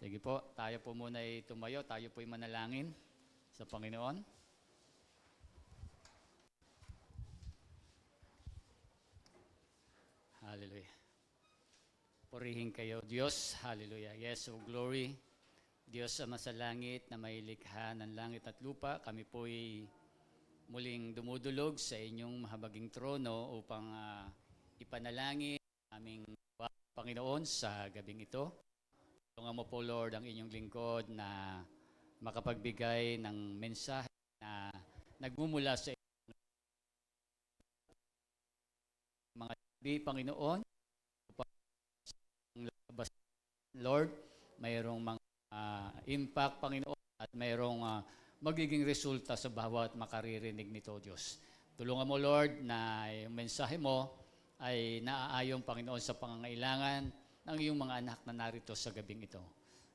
Sige po, tayo po muna ay tumayo, tayo po ay manalangin sa Panginoon. Hallelujah. Purihin kayo, Diyos. Hallelujah. Yes, O oh glory. Diyos ama sa langit na may likha ng langit at lupa, kami po ay muling dumudulog sa inyong mahabaging trono upang uh, ipanalangin aming Panginoon sa gabing ito. Tunga mo po, Lord, ang inyong lingkod na makapagbigay ng mensahe na nagmumula sa mga sabi, Panginoon, labas, Lord, mayroong mga uh, impact, Panginoon, at mayroong uh, magiging resulta sa bawat makaririnig nito, Diyos. Tulungan mo, Lord, na yung mensahe mo ay naaayon, Panginoon, sa pangangailangan ng iyong mga anak na narito sa gabing ito.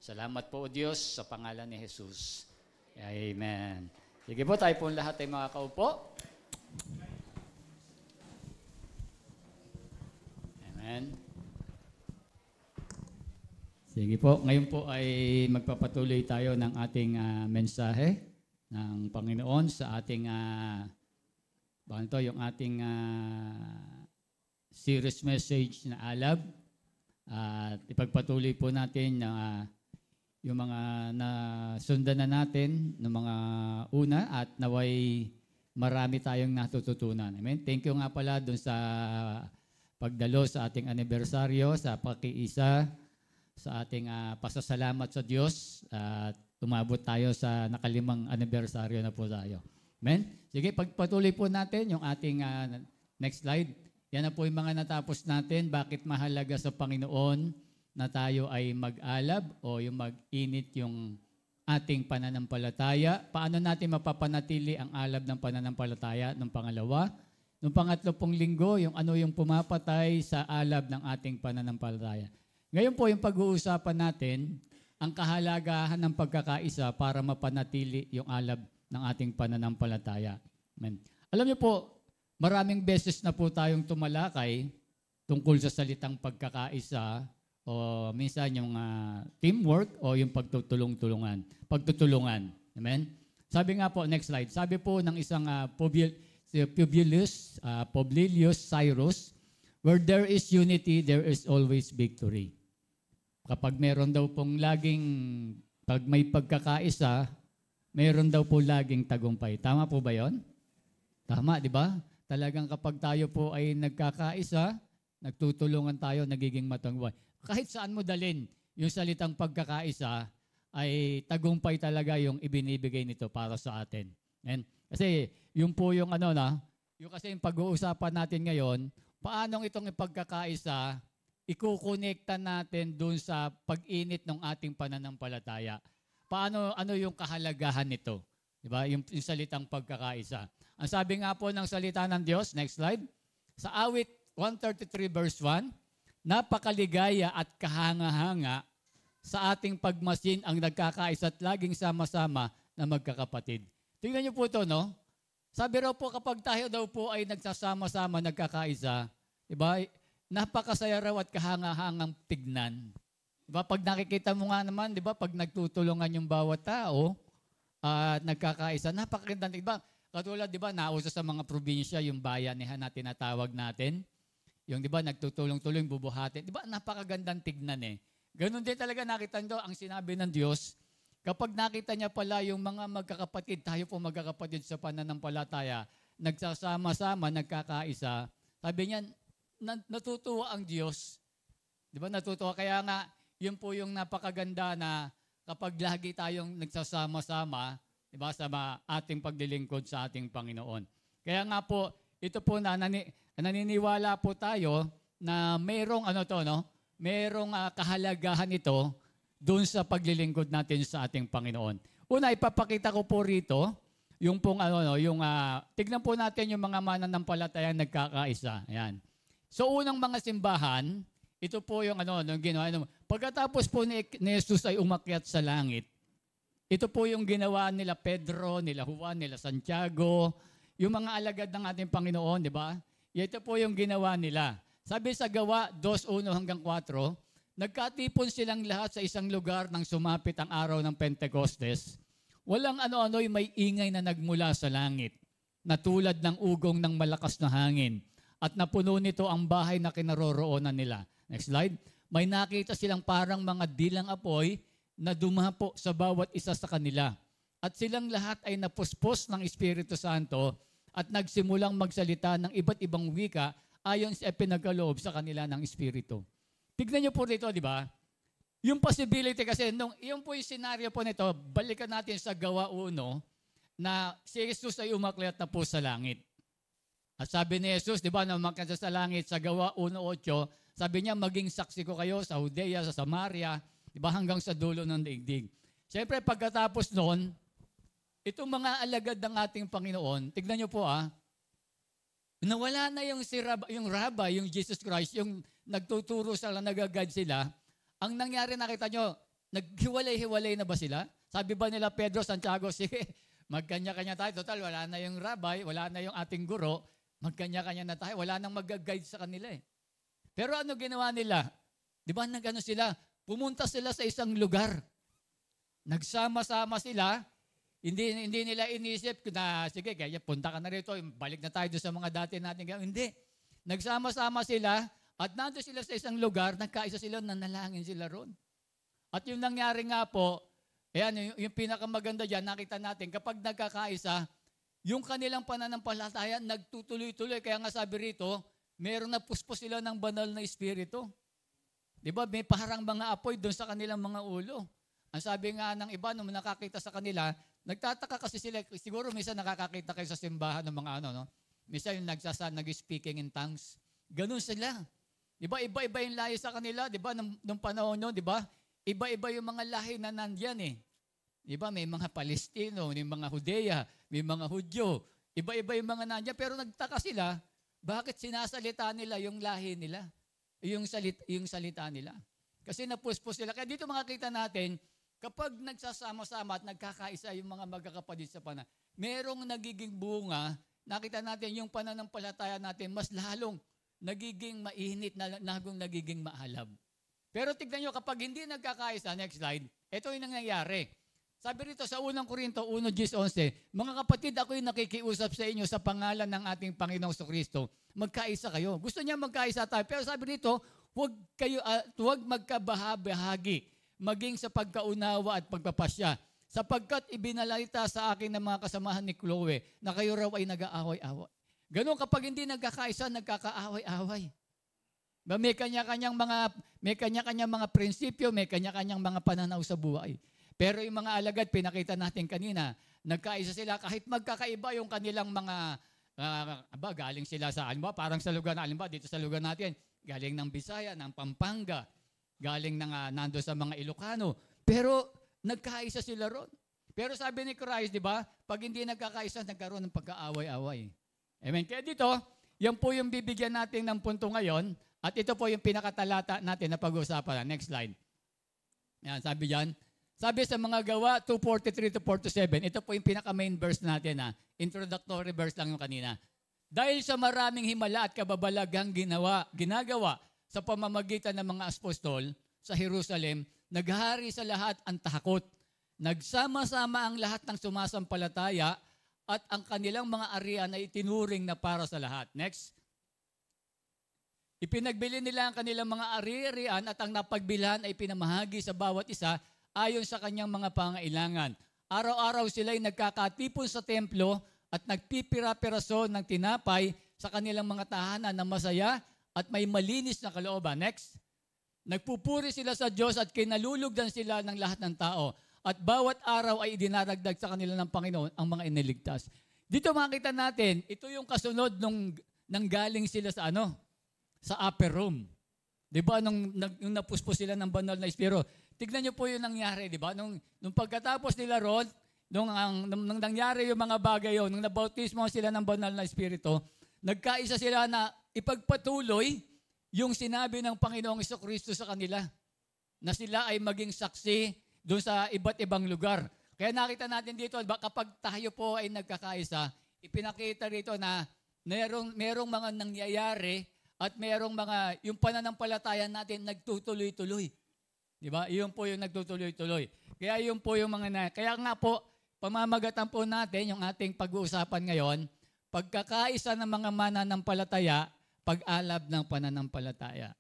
Salamat po, O Diyos, sa pangalan ni Jesus. Amen. Sige po, tayo po lahat ay mga kaupo. Amen. Sige po, ngayon po ay magpapatuloy tayo ng ating uh, mensahe ng Panginoon sa ating uh, ito, yung ating uh, ah, serious message na alab at uh, ipagpatuloy po natin uh, yung mga nasundan na natin ng mga una at naway marami tayong natututunan. Amen. Thank you nga pala doon sa pagdalo sa ating anibersaryo, sa pakiisa, sa ating uh, pasasalamat sa Diyos at uh, umabot tayo sa nakalimang anibersaryo na po tayo. Amen. Sige, pagpatuloy po natin yung ating uh, next slide. Yan na po yung mga natapos natin. Bakit mahalaga sa Panginoon na tayo ay mag-alab o yung mag-init yung ating pananampalataya. Paano natin mapapanatili ang alab ng pananampalataya ng pangalawa? Nung pangatlo pong linggo, yung ano yung pumapatay sa alab ng ating pananampalataya. Ngayon po yung pag-uusapan natin, ang kahalagahan ng pagkakaisa para mapanatili yung alab ng ating pananampalataya. Amen. Alam niyo po, Maraming beses na po tayong tumalakay tungkol sa salitang pagkakaisa o minsan yung uh, teamwork o yung pagtutulong-tulungan. Pagtutulungan. Amen? Sabi nga po, next slide. Sabi po ng isang uh, Publil, Publilius, uh, Publilius Cyrus, where there is unity, there is always victory. Kapag meron daw pong laging, pag may pagkakaisa, meron daw po laging tagumpay. Tama po ba yon? Tama, di ba? Talagang kapag tayo po ay nagkakaisa, nagtutulungan tayo, nagiging matangway. Kahit saan mo dalin yung salitang pagkakaisa, ay tagumpay talaga yung ibinibigay nito para sa atin. And Kasi yung po yung ano na, yung kasi yung pag-uusapan natin ngayon, paanong itong pagkakaisa ikukonekta natin dun sa pag-init ng ating pananampalataya. Paano ano yung kahalagahan nito? 'Di ba? Yung, yung salitang pagkakaisa. Ang sabi nga po ng salita ng Diyos, next slide, sa awit 133 verse 1, napakaligaya at kahanga-hanga sa ating pagmasin ang nagkakaisa't laging sama-sama na magkakapatid. Tingnan niyo po ito, no? Sabi raw po kapag tayo daw po ay nagsasama-sama, nagkakaisa, di ba? Napakasaya raw at kahanga-hangang tignan. Di ba? Pag nakikita mo nga naman, di ba? Pag nagtutulungan yung bawat tao, at uh, nagkakaisa, napakaganda. Di Katulad, di ba, nausa sa mga probinsya yung bayanihan na tinatawag natin. Yung, di ba, nagtutulong-tulong, bubuhatin. Di ba, napakagandang tignan eh. Ganon din talaga nakita nyo ang sinabi ng Diyos. Kapag nakita niya pala yung mga magkakapatid, tayo po magkakapatid sa pananampalataya, nagsasama-sama, nagkakaisa, sabi niya, natutuwa ang Diyos. Di ba, natutuwa. Kaya nga, yun po yung napakaganda na kapag lagi tayong nagsasama-sama, diba, sa ating paglilingkod sa ating Panginoon. Kaya nga po, ito po na nani, naniniwala po tayo na mayroong ano to, no? Mayroong uh, ah, kahalagahan ito doon sa paglilingkod natin sa ating Panginoon. Una, ipapakita ko po rito yung pong ano, no, yung uh, tignan po natin yung mga mananampalatayang nagkakaisa. Ayan. So unang mga simbahan, ito po yung ano, no? ginawa. Ano, pagkatapos po ni, ni Jesus ay umakyat sa langit, ito po yung ginawa nila Pedro, nila Juan, nila Santiago, yung mga alagad ng ating Panginoon, di ba? Ito po yung ginawa nila. Sabi sa gawa 2.1 hanggang 4, nagkatipon silang lahat sa isang lugar nang sumapit ang araw ng Pentecostes. Walang ano-ano'y may ingay na nagmula sa langit, na tulad ng ugong ng malakas na hangin, at napuno nito ang bahay na kinaroroonan nila. Next slide. May nakita silang parang mga dilang apoy na dumapo sa bawat isa sa kanila. At silang lahat ay napuspos ng Espiritu Santo at nagsimulang magsalita ng iba't ibang wika ayon sa pinagkaloob sa kanila ng Espiritu. Tignan niyo po dito, di ba? Yung possibility kasi, nung, yung po yung senaryo po nito, balikan natin sa gawa uno, na si Jesus ay umakyat na po sa langit. At sabi ni Jesus, di ba, na umakyat sa langit sa gawa 1.8, sabi niya, maging saksi ko kayo sa Judea, sa Samaria, Di ba? Hanggang sa dulo ng daigdig. Siyempre, pagkatapos noon, itong mga alagad ng ating Panginoon, tignan niyo po ah, nawala na yung, si Rab, yung Rabbi, yung Jesus Christ, yung nagtuturo sila, nagagad sila. Ang nangyari, nakita nyo, naghiwalay-hiwalay na ba sila? Sabi ba nila Pedro, Santiago, sige, magkanya-kanya tayo. Total, wala na yung rabbi, wala na yung ating guro, magkanya-kanya na tayo. Wala nang mag-guide sa kanila eh. Pero ano ginawa nila? Di ba nag-ano sila? Pumunta sila sa isang lugar. Nagsama-sama sila. Hindi, hindi nila inisip na, sige, kaya punta ka na rito, balik na tayo sa mga dati natin. Hindi. Nagsama-sama sila at nandoon sila sa isang lugar, nagkaisa sila, nanalangin sila roon. At yung nangyari nga po, ayan, eh, yung, yung pinakamaganda dyan, nakita natin, kapag nagkakaisa, yung kanilang pananampalataya nagtutuloy-tuloy. Kaya nga sabi rito, meron na puspos sila ng banal na espiritu. Di ba, may parang mga apoy doon sa kanilang mga ulo. Ang sabi nga ng iba, nung nakakita sa kanila, nagtataka kasi sila, siguro minsan nakakakita kayo sa simbahan ng mga ano, no? Minsan yung nagsasa, nag-speaking in tongues. Ganun sila. Di ba, iba-iba yung lahi sa kanila, di ba, nung, nung panahon nyo, di ba? Iba-iba yung mga lahi na nandyan eh. Di ba, may mga Palestino, may mga Hudeya, may mga Hudyo. Iba-iba yung mga nandyan, pero nagtaka sila, bakit sinasalita nila yung lahi nila? yung, salit, yung salita nila. Kasi napuspos sila. Kaya dito makakita natin, kapag nagsasama-sama at nagkakaisa yung mga magkakapatid sa pana, merong nagiging bunga, nakita natin yung pananampalataya natin, mas lalong nagiging mainit, na, nagong nagiging maalab. Pero tignan nyo, kapag hindi nagkakaisa, next slide, ito yung nangyayari. Sabi rito sa unang Korinto 1 Korinto 1.11, Mga kapatid, ako'y nakikiusap sa inyo sa pangalan ng ating Panginoong Kristo. Magkaisa kayo. Gusto niya magkaisa tayo. Pero sabi rito, huwag, kayo, uh, huwag magkabahabahagi, maging sa pagkaunawa at pagpapasya. Sapagkat ibinalita sa akin ng mga kasamahan ni Chloe na kayo raw ay nag-aaway-away. Ganun kapag hindi nagkakaisa, nagkakaaway-away. May kanya-kanyang mga may kanya-kanyang mga prinsipyo, may kanya-kanyang mga pananaw sa buhay. Pero yung mga alagad, pinakita natin kanina, nagkaisa sila kahit magkakaiba yung kanilang mga, uh, aba, galing sila sa, ano ba, parang sa lugar na, alam ba, dito sa lugar natin, galing ng Bisaya, ng Pampanga, galing ng uh, nando sa mga Ilocano. Pero nagkaisa sila ron. Pero sabi ni Christ, di ba, pag hindi nagkakaisa, nagkaroon ng pagkaaway-away. Amen. Kaya dito, yan po yung bibigyan natin ng punto ngayon. At ito po yung pinakatalata natin na pag-uusapan. Next slide. Yan, sabi diyan, sabi sa mga gawa 243 to 47, ito po yung pinaka-main verse natin ha. Ah. Introductory verse lang yung kanina. Dahil sa maraming himala at kababalaghang ginawa, ginagawa sa pamamagitan ng mga apostol sa Jerusalem, naghahari sa lahat ang takot. Nagsama-sama ang lahat ng sumasampalataya at ang kanilang mga arian ay itinuring na para sa lahat. Next. Ipinagbili nila ang kanilang mga ari-arian at ang napagbilhan ay pinamahagi sa bawat isa ayon sa kanyang mga pangailangan. Araw-araw sila ay nagkakatipon sa templo at nagpipira-piraso ng tinapay sa kanilang mga tahanan na masaya at may malinis na kalooban. Next. Nagpupuri sila sa Diyos at kinalulugdan sila ng lahat ng tao. At bawat araw ay idinaragdag sa kanila ng Panginoon ang mga iniligtas. Dito makita natin, ito yung kasunod nung nanggaling sila sa ano? Sa upper room. 'Di ba nung, nung napuspos sila ng banal na espiro, Tignan niyo po yung nangyari, di ba? Nung, nung pagkatapos nila ron, nung, ang, nung, nung nangyari yung mga bagay yun, nung nabautismo sila ng banal na espiritu, nagkaisa sila na ipagpatuloy yung sinabi ng Panginoong Iso Kristo sa kanila na sila ay maging saksi doon sa iba't ibang lugar. Kaya nakita natin dito, ba, kapag tayo po ay nagkakaisa, ipinakita rito na merong, merong mga nangyayari at merong mga, yung pananampalatayan natin nagtutuloy-tuloy. Di ba? Iyon po yung nagtutuloy-tuloy. Kaya iyon po yung mga na, kaya nga po, pamamagatan po natin yung ating pag-uusapan ngayon, pagkakaisa ng mga mananampalataya, pag-alab ng pananampalataya.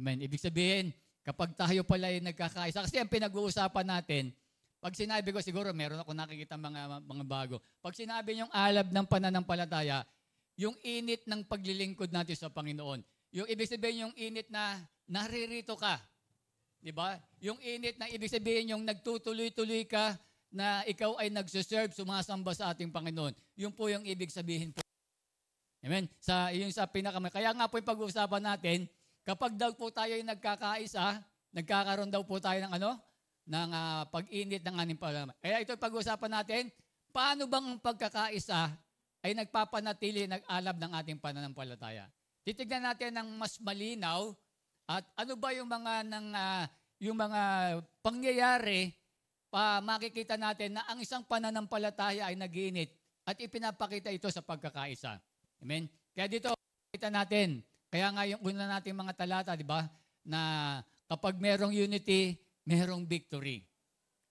Amen. Ibig sabihin, kapag tayo pala ay nagkakaisa, kasi ang pinag-uusapan natin, pag sinabi ko siguro, meron ako nakikita mga, mga bago. Pag sinabi yung alab ng pananampalataya, yung init ng paglilingkod natin sa Panginoon. Yung ibig sabihin yung init na naririto ka. Di ba? Yung init na ibig sabihin yung nagtutuloy-tuloy ka na ikaw ay nagsiserve, sumasamba sa ating Panginoon. Yun po yung ibig sabihin po. Amen? Sa, yung sa pinakamay. Kaya nga po yung pag-uusapan natin, kapag daw po tayo ay nagkakaisa, nagkakaroon daw po tayo ng ano? Ng uh, pag-init ng aning palaman. Kaya ito pag-uusapan natin, paano bang ang pagkakaisa ay nagpapanatili, nag-alab ng ating pananampalataya? Titignan natin ng mas malinaw at ano ba yung mga nang uh, yung mga pangyayari pa ah, makikita natin na ang isang pananampalataya ay naginit at ipinapakita ito sa pagkakaisa. Amen. Kaya dito kita natin, kaya nga yung una nating mga talata, di ba, na kapag merong unity, merong victory.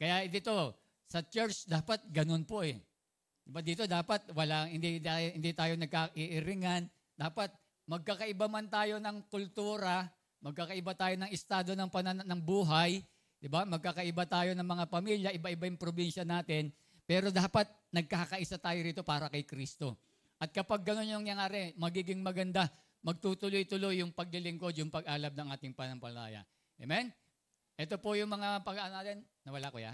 Kaya dito sa church dapat ganun po eh. Di ba dito dapat walang hindi hindi tayo nagkairingan, dapat magkakaiba man tayo ng kultura, Magkakaiba tayo ng estado ng, panan- ng buhay, di ba? Magkakaiba tayo ng mga pamilya, iba-iba yung probinsya natin, pero dapat nagkakaisa tayo rito para kay Kristo. At kapag ganun yung nangyari, magiging maganda, magtutuloy-tuloy yung paglilingkod, yung pag-alab ng ating pananampalataya. Amen? Ito po yung mga pag-ano natin. Nawala ko ya?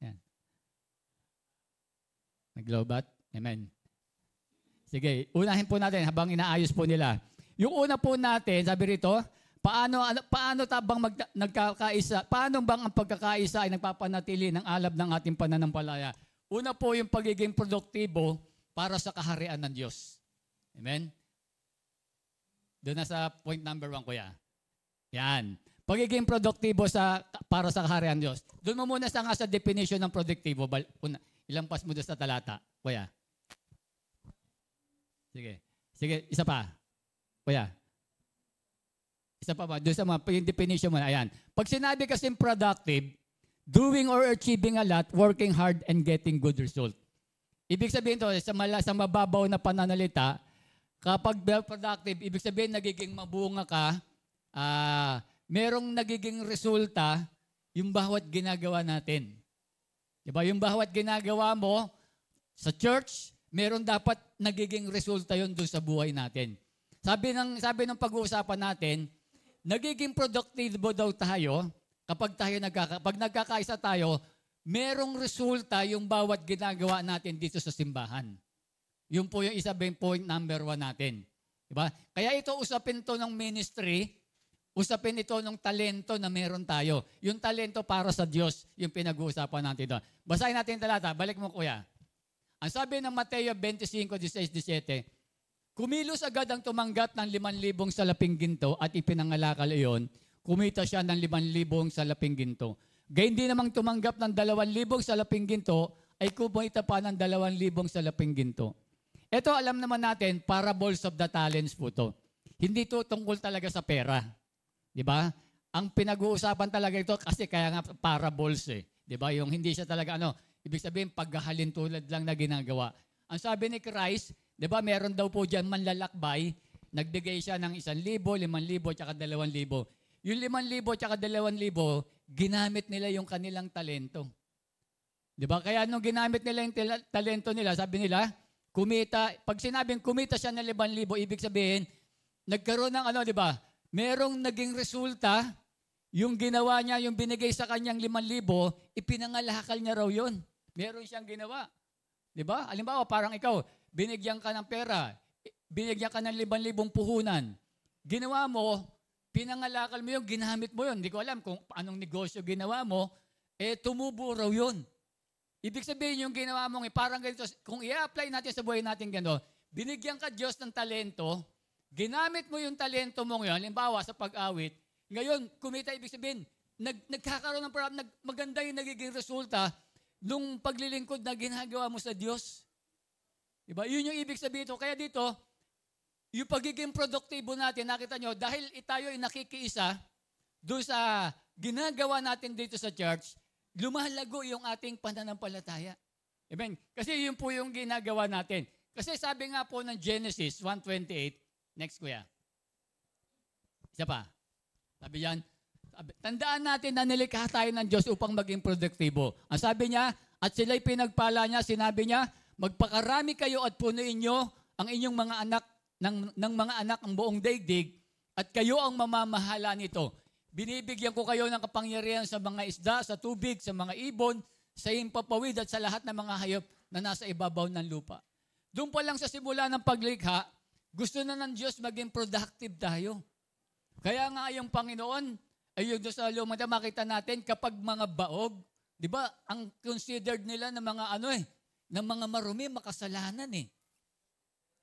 Yan. Naglobat? Amen. Sige, unahin po natin habang inaayos po nila. Yung una po natin, sabi rito, paano, ano, paano tabang mag, nagkakaisa, paano bang ang pagkakaisa ay nagpapanatili ng alab ng ating pananampalataya? Una po yung pagiging produktibo para sa kaharian ng Diyos. Amen? Doon na sa point number one, kuya. Yan. Pagiging produktibo sa, para sa kaharian ng Diyos. Doon mo muna sa, nga sa definition ng produktibo. Una, ilang pas mo doon sa talata, kuya? Sige. Sige, isa pa. O yan. Isa pa ba? Doon sa mga, yung definition mo na, ayan. Pag sinabi kasing productive, doing or achieving a lot, working hard and getting good result. Ibig sabihin to, sa, mala, sa mababaw na pananalita, kapag productive, ibig sabihin nagiging mabunga ka, uh, merong nagiging resulta yung bawat ginagawa natin. Diba? Yung bawat ginagawa mo sa church, meron dapat nagiging resulta yon doon sa buhay natin. Sabi ng, sabi ng pag-uusapan natin, nagiging productive daw tayo kapag tayo nagkaka, pag nagkakaisa tayo, merong resulta yung bawat ginagawa natin dito sa simbahan. Yun po yung isa point number one natin. Diba? Kaya ito usapin to ng ministry, usapin ito ng talento na meron tayo. Yung talento para sa Diyos, yung pinag-uusapan natin doon. Basahin natin talata, balik mo kuya. Ang sabi ng Mateo 25, 16, 17, Kumilos agad ang tumanggap ng 5,000 salaping ginto at ipinangalakal iyon. Kumita siya ng 5,000 salaping ginto. Gayun din namang tumanggap ng 2,000 salaping ginto ay kumita pa ng 2,000 salaping ginto. Ito alam naman natin, parables of the talents po to. Hindi to tungkol talaga sa pera. Di ba? Ang pinag-uusapan talaga ito kasi kaya nga parables eh. Di ba? Yung hindi siya talaga ano, ibig sabihin paghahalin tulad lang na ginagawa. Ang sabi ni Christ, 'Di ba? Meron daw po diyan manlalakbay, nagbigay siya ng 1,000, 5,000 at 2,000. Yung 5,000 at 2,000, ginamit nila yung kanilang talento. 'Di ba? Kaya nung ginamit nila yung talento nila, sabi nila, kumita, pag sinabing kumita siya ng 5,000, ibig sabihin nagkaroon ng ano, 'di ba? Merong naging resulta yung ginawa niya, yung binigay sa kanyang 5,000, ipinangalakal niya raw yun. Meron siyang ginawa. 'Di ba? Halimbawa, parang ikaw, binigyan ka ng pera, binigyan ka ng liban-libong puhunan. Ginawa mo, pinangalakal mo yun, ginamit mo yun. Hindi ko alam kung anong negosyo ginawa mo, eh tumubo raw yun. Ibig sabihin yung ginawa mo, eh, parang ganito, kung i-apply natin sa buhay natin ganito, binigyan ka Diyos ng talento, ginamit mo yung talento mong yun, halimbawa sa pag-awit, ngayon, kumita ibig sabihin, nag, nagkakaroon ng parang nag, maganda yung nagiging resulta nung paglilingkod na ginagawa mo sa Diyos. Diba? Yun yung ibig sabihin ko. Kaya dito, yung pagiging produktibo natin, nakita nyo, dahil tayo ay nakikiisa doon sa ginagawa natin dito sa church, lumalago yung ating pananampalataya. Amen? Kasi yun po yung ginagawa natin. Kasi sabi nga po ng Genesis 1.28, next kuya. Isa pa. Sabi yan, tandaan natin na nilikha tayo ng Diyos upang maging produktibo. Ang sabi niya, at sila'y pinagpala niya, sinabi niya, Magpakarami kayo at punuin nyo ang inyong mga anak, ng, ng mga anak ang buong daigdig at kayo ang mamamahala nito. Binibigyan ko kayo ng kapangyarihan sa mga isda, sa tubig, sa mga ibon, sa himpapawid at sa lahat ng mga hayop na nasa ibabaw ng lupa. Doon pa lang sa simula ng paglikha, gusto na ng Diyos maging productive tayo. Kaya nga yung Panginoon, ayun doon sa lumanda, makita natin kapag mga baog, di ba, ang considered nila ng mga ano eh, ng mga marumi makasalanan eh.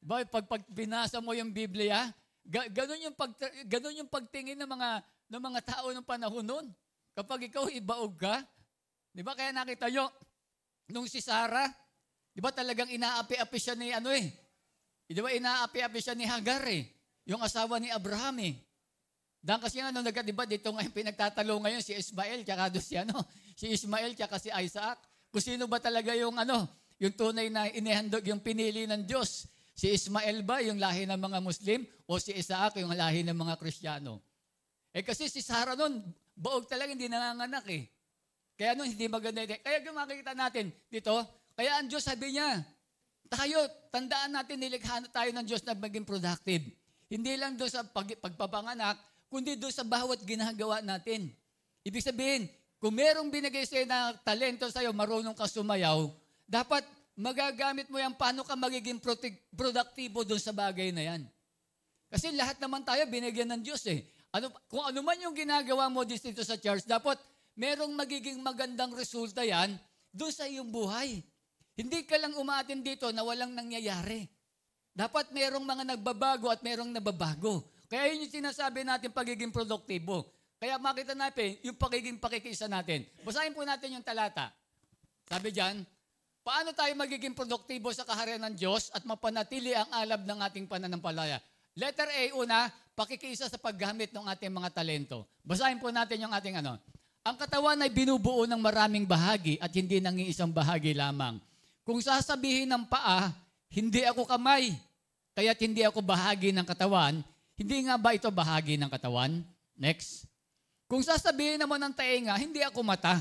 Diba, pag, pag binasa mo yung Biblia, ga, ganun, yung pag, ganun yung pagtingin ng mga, ng mga tao ng panahon noon. Kapag ikaw ibaog ka, di ba kaya nakita nyo, nung si Sarah, di ba talagang inaapi-api siya ni ano eh, di ba inaapi-api siya ni Hagar eh, yung asawa ni Abraham eh. Dahil kasi ano, nung di ba, dito ngayon pinagtatalo ngayon si Ismael, tsaka doon si ano, si Ismael, tsaka si Isaac. Kung sino ba talaga yung ano, yung tunay na inihandog, yung pinili ng Diyos. Si Ismael ba yung lahi ng mga Muslim o si Isaac yung lahi ng mga Kristiyano? Eh kasi si Sarah nun, baog talaga, hindi nanganganak eh. Kaya nun, hindi maganda. Kaya makikita natin dito, kaya ang Diyos sabi niya, tayo, tandaan natin, nilikha na tayo ng Diyos na maging productive. Hindi lang doon sa pag, pagpapanganak, kundi doon sa bawat ginagawa natin. Ibig sabihin, kung merong binigay sa'yo na talento sa'yo, marunong ka sumayaw, dapat magagamit mo yan paano ka magiging produktibo doon sa bagay na yan. Kasi lahat naman tayo binigyan ng Diyos eh. Ano, kung ano man yung ginagawa mo dito sa church, dapat merong magiging magandang resulta yan doon sa iyong buhay. Hindi ka lang umaatin dito na walang nangyayari. Dapat merong mga nagbabago at merong nababago. Kaya yun yung sinasabi natin pagiging produktibo. Kaya makita natin yung pagiging pakikiisa natin. Basahin po natin yung talata. Sabi diyan, Paano tayo magiging produktibo sa kaharian ng Diyos at mapanatili ang alab ng ating pananampalataya? Letter A una, pakikiisa sa paggamit ng ating mga talento. Basahin po natin yung ating ano. Ang katawan ay binubuo ng maraming bahagi at hindi nang iisang bahagi lamang. Kung sasabihin ng paa, hindi ako kamay, kaya't hindi ako bahagi ng katawan, hindi nga ba ito bahagi ng katawan? Next. Kung sasabihin naman ng tainga, hindi ako mata,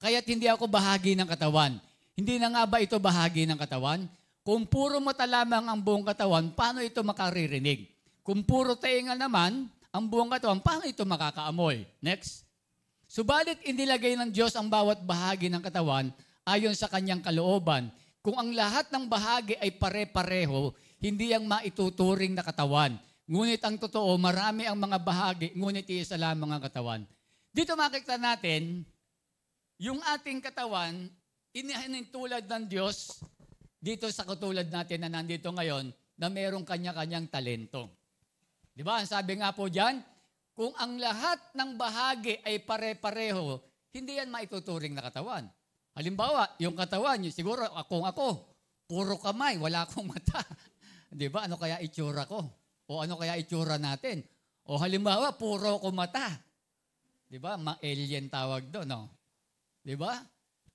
kaya't hindi ako bahagi ng katawan. Hindi na nga ba ito bahagi ng katawan? Kung puro mata lamang ang buong katawan, paano ito makaririnig? Kung puro tainga naman ang buong katawan, paano ito makakaamoy? Next. Subalit inilagay ng Diyos ang bawat bahagi ng katawan ayon sa kanyang kalooban. Kung ang lahat ng bahagi ay pare-pareho, hindi ang maituturing na katawan. Ngunit ang totoo, marami ang mga bahagi, ngunit iisa lamang ang katawan. Dito makikita natin, yung ating katawan inihanin tulad ng Diyos dito sa katulad natin na nandito ngayon na merong kanya-kanyang talento. Di ba? Sabi nga po diyan, kung ang lahat ng bahagi ay pare-pareho, hindi yan maituturing na katawan. Halimbawa, yung katawan, yung siguro akong ako, puro kamay, wala akong mata. Di ba? Ano kaya itsura ko? O ano kaya itsura natin? O halimbawa, puro ko mata. Di ba? Ma-alien tawag doon, no? Di ba?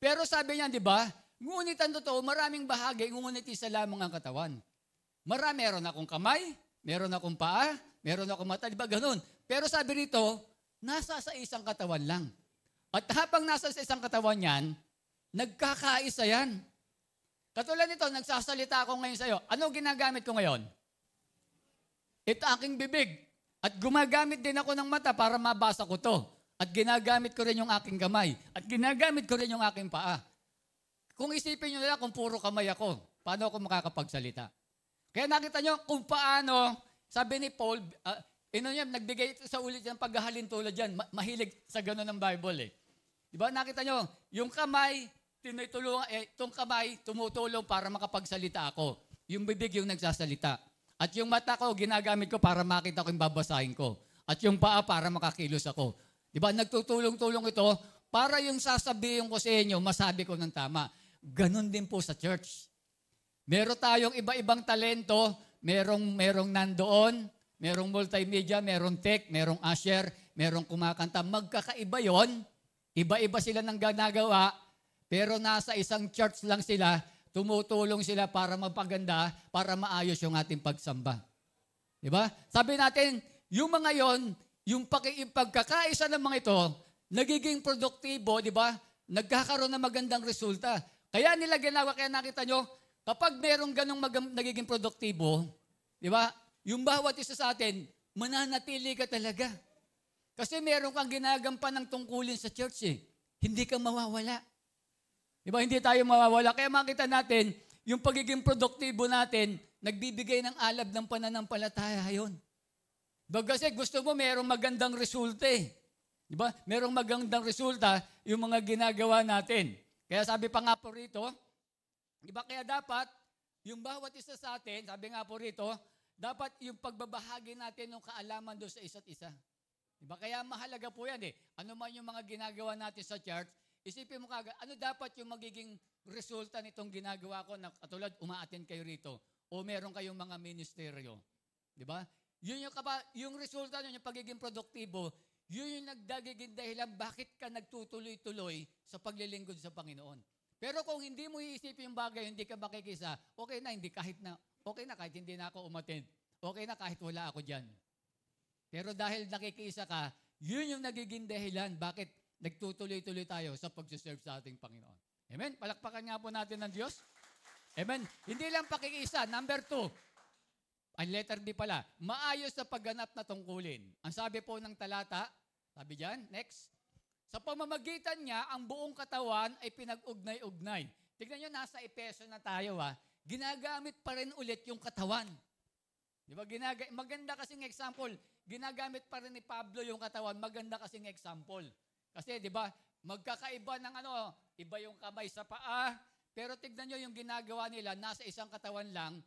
Pero sabi niya, di ba? Ngunit ang totoo, maraming bahagi, ngunit isa lamang ang katawan. Mara, meron akong kamay, meron akong paa, meron akong mata, di ba ganun? Pero sabi rito, nasa sa isang katawan lang. At habang nasa sa isang katawan yan, nagkakaisa yan. Katulad nito, nagsasalita ako ngayon sa iyo. Ano ginagamit ko ngayon? Ito aking bibig. At gumagamit din ako ng mata para mabasa ko to. At ginagamit ko rin yung aking gamay. At ginagamit ko rin yung aking paa. Kung isipin nyo nila kung puro kamay ako, paano ako makakapagsalita? Kaya nakita nyo kung paano, sabi ni Paul, uh, ah, ino niya, nagbigay ito sa ulit ng paghahalin tulad yan. Ma- mahilig sa ganun ng Bible eh. Diba, nakita nyo, yung kamay, tinutulong, eh, itong kamay, tumutulong para makapagsalita ako. Yung bibig yung nagsasalita. At yung mata ko, ginagamit ko para makita ko yung babasahin ko. At yung paa para makakilos ako. Di ba? Nagtutulong-tulong ito para yung sasabihin ko sa inyo, masabi ko ng tama. Ganon din po sa church. Meron tayong iba-ibang talento, merong, merong nandoon, merong multimedia, merong tech, merong usher, merong kumakanta. Magkakaiba yon. Iba-iba sila ng ginagawa, pero nasa isang church lang sila, tumutulong sila para mapaganda, para maayos yung ating pagsamba. Di ba? Sabi natin, yung mga yon, yung pagkakaisa ng mga ito, nagiging produktibo, di ba? Nagkakaroon ng magandang resulta. Kaya nila ginawa, kaya nakita nyo, kapag merong ganong mag- nagiging produktibo, di ba? Yung bawat isa sa atin, mananatili ka talaga. Kasi meron kang ginagampan ng tungkulin sa church eh. Hindi ka mawawala. Di ba? Hindi tayo mawawala. Kaya makita natin, yung pagiging produktibo natin, nagbibigay ng alab ng pananampalataya yon. Baga kasi gusto mo merong magandang resulta eh. Di ba? Merong magandang resulta yung mga ginagawa natin. Kaya sabi pa nga po rito, di ba kaya dapat yung bawat isa sa atin, sabi nga po rito, dapat yung pagbabahagi natin ng kaalaman doon sa isa't isa. Di ba? Kaya mahalaga po yan eh. Ano man yung mga ginagawa natin sa church, isipin mo kagad, ano dapat yung magiging resulta nitong ginagawa ko na katulad umaatin kayo rito o meron kayong mga ministeryo. Di ba? Yun yung, kaba, yung resulta nun, yung pagiging produktibo, yun yung nagdagiging dahilan bakit ka nagtutuloy-tuloy sa paglilingkod sa Panginoon. Pero kung hindi mo iisipin yung bagay, hindi ka makikisa, okay na, hindi kahit na, okay na kahit hindi na ako umattend. Okay na kahit wala ako dyan. Pero dahil nakikisa ka, yun yung nagiging dahilan bakit nagtutuloy-tuloy tayo sa pagsiserve sa ating Panginoon. Amen? Palakpakan nga po natin ng Diyos. Amen? Hindi lang pakikisa. Number two, ang letter B pala, maayos sa pagganap na tungkulin. Ang sabi po ng talata, sabi diyan, next. Sa pamamagitan niya, ang buong katawan ay pinag-ugnay-ugnay. Tignan nyo, nasa Epeso na tayo ha. Ah. Ginagamit pa rin ulit yung katawan. Di ba? Ginaga- maganda kasing example. Ginagamit pa rin ni Pablo yung katawan. Maganda kasing example. Kasi di ba, magkakaiba ng ano, iba yung kamay sa paa. Pero tignan nyo yung ginagawa nila, nasa isang katawan lang,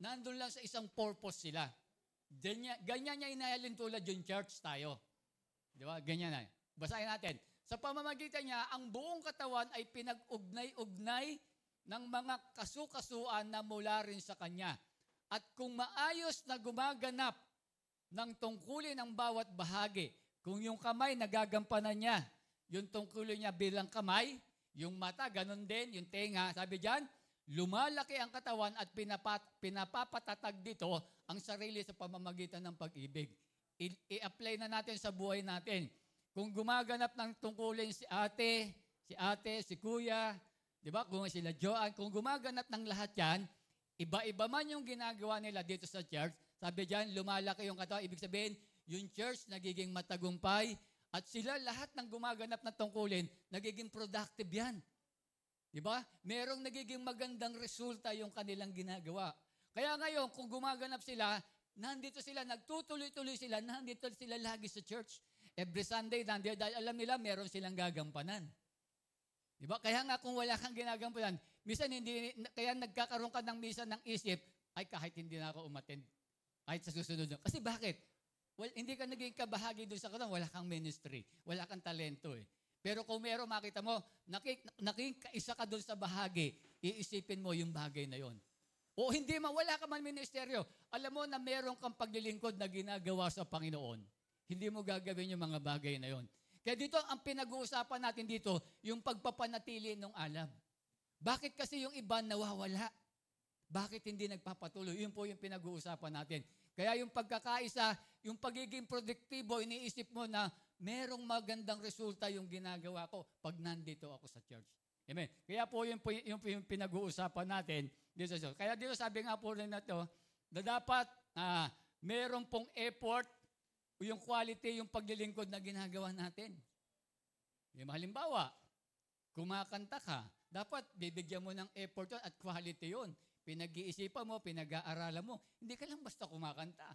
nandun lang sa isang purpose sila. Ganyan, ganyan niya inahalin tulad yung church tayo. Di ba? Ganyan na. Basahin natin. Sa pamamagitan niya, ang buong katawan ay pinag-ugnay-ugnay ng mga kasukasuan na mula rin sa kanya. At kung maayos na gumaganap ng tungkulin ang bawat bahagi, kung yung kamay nagagampanan niya, yung tungkulin niya bilang kamay, yung mata, ganun din, yung tenga, sabi diyan, lumalaki ang katawan at pinapat, pinapapatatag dito ang sarili sa pamamagitan ng pag-ibig. I-apply na natin sa buhay natin. Kung gumaganap ng tungkulin si ate, si ate, si kuya, di ba? Kung sila Joan, kung gumaganap ng lahat yan, iba-iba man yung ginagawa nila dito sa church, sabi diyan, lumalaki yung katawan. Ibig sabihin, yung church nagiging matagumpay at sila lahat ng gumaganap na tungkulin, nagiging productive yan. Di ba? Merong nagiging magandang resulta yung kanilang ginagawa. Kaya ngayon, kung gumaganap sila, nandito sila, nagtutuloy-tuloy sila, nandito sila lagi sa church. Every Sunday, nandito, dahil alam nila, meron silang gagampanan. Di ba? Kaya nga kung wala kang ginagampanan, minsan hindi, kaya nagkakaroon ka ng misa ng isip, ay kahit hindi na ako umatend. kahit sa susunod Kasi bakit? Well, hindi ka naging kabahagi doon sa karoon, wala kang ministry, wala kang talento eh. Pero kung meron, makita mo, nakik, nakik, isa ka doon sa bahagi, iisipin mo yung bagay na yon. O hindi man, wala ka man ministeryo. Alam mo na meron kang paglilingkod na ginagawa sa Panginoon. Hindi mo gagawin yung mga bagay na yon. Kaya dito, ang pinag-uusapan natin dito, yung pagpapanatili ng alam. Bakit kasi yung iba nawawala? Bakit hindi nagpapatuloy? Yun po yung pinag-uusapan natin. Kaya yung pagkakaisa, yung pagiging produktibo, iniisip mo na merong magandang resulta yung ginagawa ko pag nandito ako sa church. Amen. Kaya po yun yung, yung pinag-uusapan natin dito sa church. Kaya dito sabi nga po rin na to, na dapat ah, meron pong effort o yung quality, yung paglilingkod na ginagawa natin. Yung halimbawa, kumakanta ka, dapat bibigyan mo ng effort yun at quality yun. Pinag-iisipan mo, pinag-aaralan mo. Hindi ka lang basta kumakanta.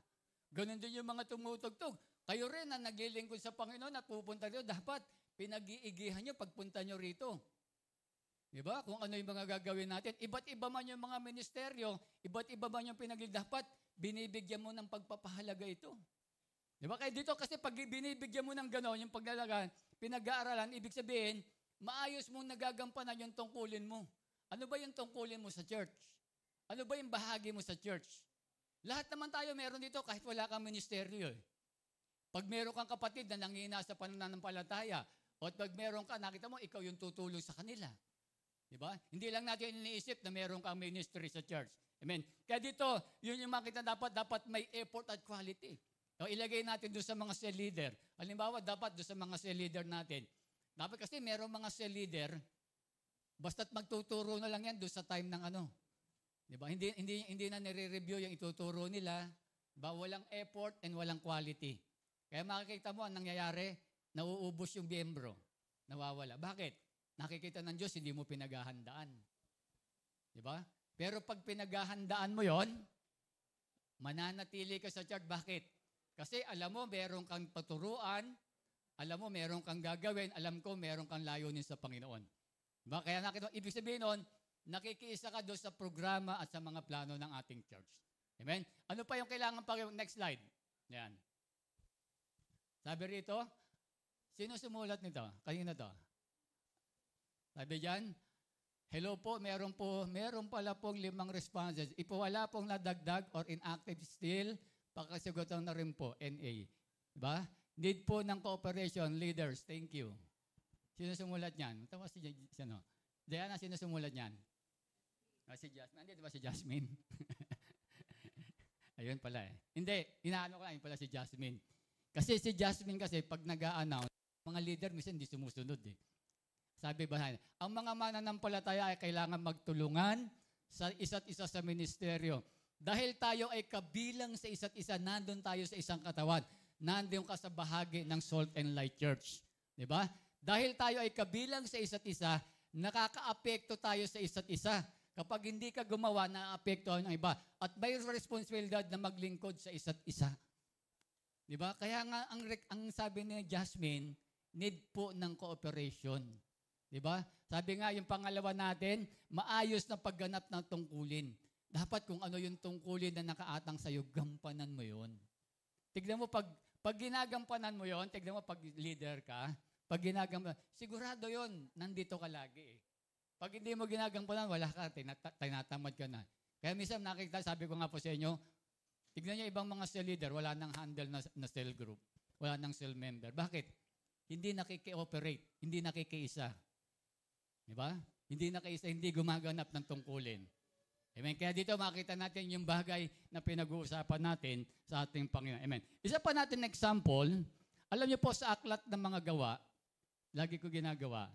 Ganon din yung mga tumutugtog kayo rin na naglilingkod sa Panginoon at pupunta dito, dapat pinag-iigihan nyo pagpunta nyo rito. Di ba? Kung ano yung mga gagawin natin. Iba't iba man yung mga ministeryo, iba't iba man yung pinag Dapat binibigyan mo ng pagpapahalaga ito. Di ba? Kaya dito kasi pag binibigyan mo ng gano'n, yung paglalagan, pinag-aaralan, ibig sabihin, maayos mong nagagampanan yung tungkulin mo. Ano ba yung tungkulin mo sa church? Ano ba yung bahagi mo sa church? Lahat naman tayo meron dito kahit wala kang ministeryo eh. Pag meron kang kapatid na nangina sa pananampalataya, o pag meron ka, nakita mo, ikaw yung tutulong sa kanila. Di ba? Hindi lang natin iniisip na meron kang ministry sa church. Amen. Kaya dito, yun yung makita dapat, dapat may effort at quality. O ilagay natin doon sa mga cell leader. Halimbawa, dapat doon sa mga cell leader natin. Dapat kasi meron mga cell leader, basta't magtuturo na lang yan doon sa time ng ano. Di ba? Hindi, hindi, hindi na nire-review yung ituturo nila. Ba, walang effort and walang quality. Kaya makikita mo ang nangyayari, nauubos yung biyembro, nawawala. Bakit? Nakikita ng Diyos, hindi mo pinaghahandaan. Di ba? Pero pag pinaghahandaan mo yon, mananatili ka sa church. Bakit? Kasi alam mo, meron kang paturuan, alam mo, meron kang gagawin, alam ko, meron kang layunin sa Panginoon. Diba? Kaya nakita, ibig sabihin nun, nakikiisa ka doon sa programa at sa mga plano ng ating church. Amen? Ano pa yung kailangan pa yung next slide? Yan. Sabi rito, sino sumulat nito? Kanina to? Sabi dyan, hello po, meron po, meron pala pong limang responses. Ipawala pong nadagdag or inactive still, pakasagutan na rin po, NA. Diba? Need po ng cooperation, leaders, thank you. Sino sumulat niyan? Tawa si, si ano? Diana, sino sumulat niyan? Ah, si Jasmine. Hindi, ba si Jasmine? Ayun pala eh. Hindi, inaano ko lang, yun pala si Jasmine. Kasi si Jasmine kasi, pag nag announce mga leader minsan hindi sumusunod eh. Sabi ba ang mga mananampalataya ay kailangan magtulungan sa isa't isa sa ministeryo. Dahil tayo ay kabilang sa isa't isa, nandun tayo sa isang katawan. Nandun ka sa bahagi ng Salt and Light Church. Di ba? Dahil tayo ay kabilang sa isa't isa, nakakaapekto tayo sa isa't isa. Kapag hindi ka gumawa, naaapektuhan ang iba. At may responsibilidad na maglingkod sa isa't isa. Di ba? Kaya nga ang, ang sabi ni Jasmine, need po ng cooperation. Di ba? Sabi nga yung pangalawa natin, maayos na pagganap ng tungkulin. Dapat kung ano yung tungkulin na nakaatang sa sa'yo, gampanan mo yon. Tignan mo, pag, pag ginagampanan mo yon, tignan mo pag leader ka, pag ginagampanan, sigurado yon, nandito ka lagi eh. Pag hindi mo ginagampanan, wala ka, tinata- tinatamad ka na. Kaya minsan nakikita, sabi ko nga po sa inyo, Tignan niya ibang mga cell leader, wala nang handle na, na cell group. Wala nang cell member. Bakit? Hindi nakiki Hindi nakikiisa. Di ba? Hindi nakiisa, hindi gumaganap ng tungkulin. Amen. Kaya dito makita natin yung bagay na pinag-uusapan natin sa ating Panginoon. Amen. Isa pa natin na example, alam niyo po sa aklat ng mga gawa, lagi ko ginagawa,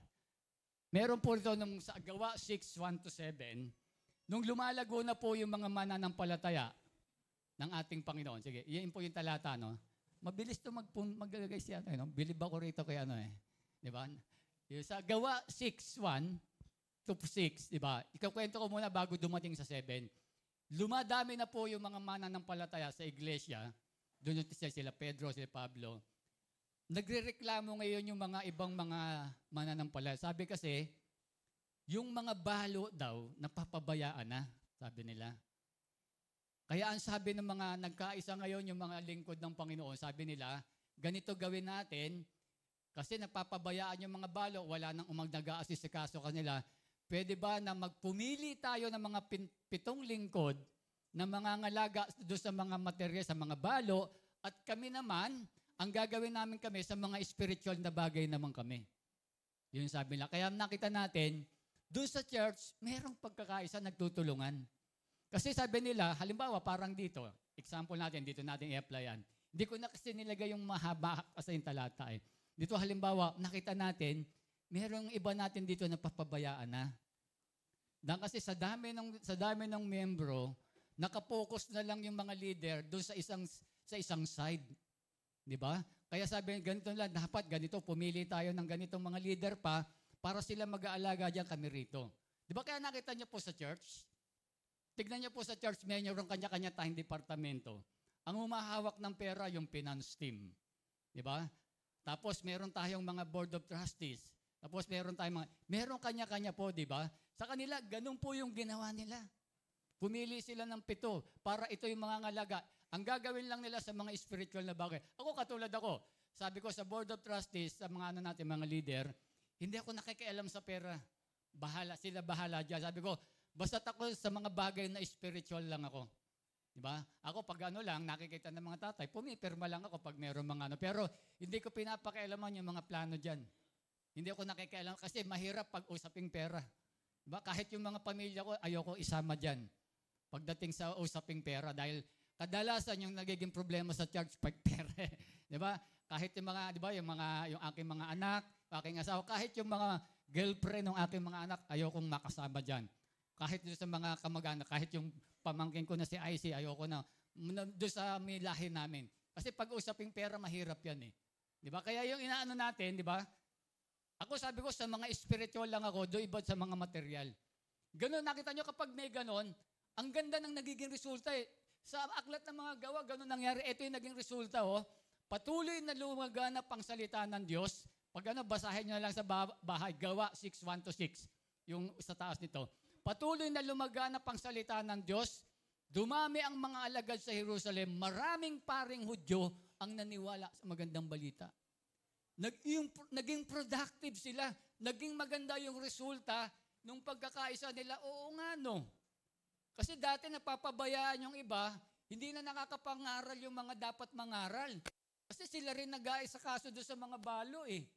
meron po ito nung sa gawa 6, 1 to 7, nung lumalago na po yung mga mananampalataya, ng ating Panginoon. Sige, iyan po yung talata, no? Mabilis to mag maglalagay siya, ano, no? Bilib ako rito kay ano eh. Di ba? Yung sa gawa 6.1 to 6, di ba? Ikakwento ko muna bago dumating sa 7. Lumadami na po yung mga palataya sa iglesia. Doon siya sila Pedro, si Pablo. Nagrereklamo ngayon yung mga ibang mga mananampalataya. Sabi kasi, yung mga balo daw, napapabayaan na, sabi nila. Kaya ang sabi ng mga nagkaisa ngayon, yung mga lingkod ng Panginoon, sabi nila, ganito gawin natin, kasi napapabayaan yung mga balo, wala nang umagnaga-assist sa kaso kanila, pwede ba na magpumili tayo ng mga pitong lingkod na mga ngalaga doon sa mga material, sa mga balo, at kami naman, ang gagawin namin kami sa mga spiritual na bagay naman kami. Yun sabi nila. Kaya nakita natin, doon sa church, merong pagkakaisa, nagtutulungan. Kasi sabi nila, halimbawa parang dito, example natin, dito natin i-apply yan. Hindi ko na kasi nilagay yung mahaba kasi yung talata eh. Dito halimbawa, nakita natin, merong iba natin dito na papabayaan na. Dahil kasi sa dami ng sa dami ng miyembro, nakapokus na lang yung mga leader doon sa isang sa isang side. 'Di ba? Kaya sabi ganito lang dapat ganito pumili tayo ng ganitong mga leader pa para sila mag-aalaga diyan kami rito. 'Di ba kaya nakita niyo po sa church? Tignan niyo po sa church, menu, yung kanya-kanya tayong departamento. Ang umahawak ng pera, yung finance team. Di ba? Tapos meron tayong mga board of trustees. Tapos meron tayong mga, meron kanya-kanya po, di ba? Sa kanila, ganun po yung ginawa nila. Pumili sila ng pito para ito yung mga ngalaga. Ang gagawin lang nila sa mga spiritual na bagay. Ako katulad ako, sabi ko sa board of trustees, sa mga ano natin, mga leader, hindi ako nakikialam sa pera. Bahala, sila bahala dyan. Sabi ko, Basta ako sa mga bagay na spiritual lang ako. Di ba? Ako pag ano lang, nakikita ng mga tatay, pumipirma lang ako pag meron mga ano. Pero hindi ko pinapakialaman yung mga plano dyan. Hindi ako nakikialam kasi mahirap pag usaping pera. Diba? Kahit yung mga pamilya ko, ayoko isama dyan. Pagdating sa usaping pera dahil kadalasan yung nagiging problema sa church pag pera. Eh. di ba? Kahit yung mga, di ba, yung mga, yung aking mga anak, aking asawa, kahit yung mga girlfriend ng aking mga anak, ayokong makasama dyan. Kahit doon sa mga kamag-anak, kahit yung pamangkin ko na si IC, ayoko na. Doon sa may lahi namin. Kasi pag usaping pera, mahirap yan eh. Di ba? Kaya yung inaano natin, di ba? Ako sabi ko, sa mga spiritual lang ako, do iba sa mga material. Ganun, nakita nyo kapag may ganun, ang ganda ng nagiging resulta eh. Sa aklat ng mga gawa, ganun nangyari. Ito yung naging resulta, oh. Patuloy na lumaganap ang salita ng Diyos. Pag ano, basahin nyo na lang sa bahay, gawa 6, 1 to 6. Yung sa taas nito. Patuloy na lumaganap ang salita ng Diyos. Dumami ang mga alagad sa Jerusalem. Maraming paring Hudyo ang naniwala sa magandang balita. Naging, naging productive sila. Naging maganda yung resulta nung pagkakaisa nila. Oo nga no. Kasi dati napapabayaan yung iba, hindi na nakakapangaral yung mga dapat mangaral. Kasi sila rin nag sa kaso doon sa mga balo eh.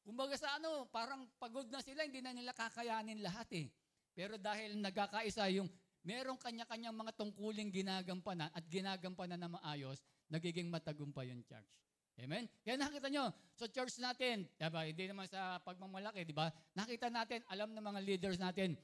Kumbaga sa ano, parang pagod na sila, hindi na nila kakayanin lahat eh. Pero dahil nagkakaisa yung merong kanya-kanyang mga tungkuling ginagampanan at ginagampanan na maayos, nagiging matagumpay yung church. Amen? Kaya nakita nyo, sa so church natin, diba, hindi naman sa pagmamalaki, di ba? Nakita natin, alam ng mga leaders natin,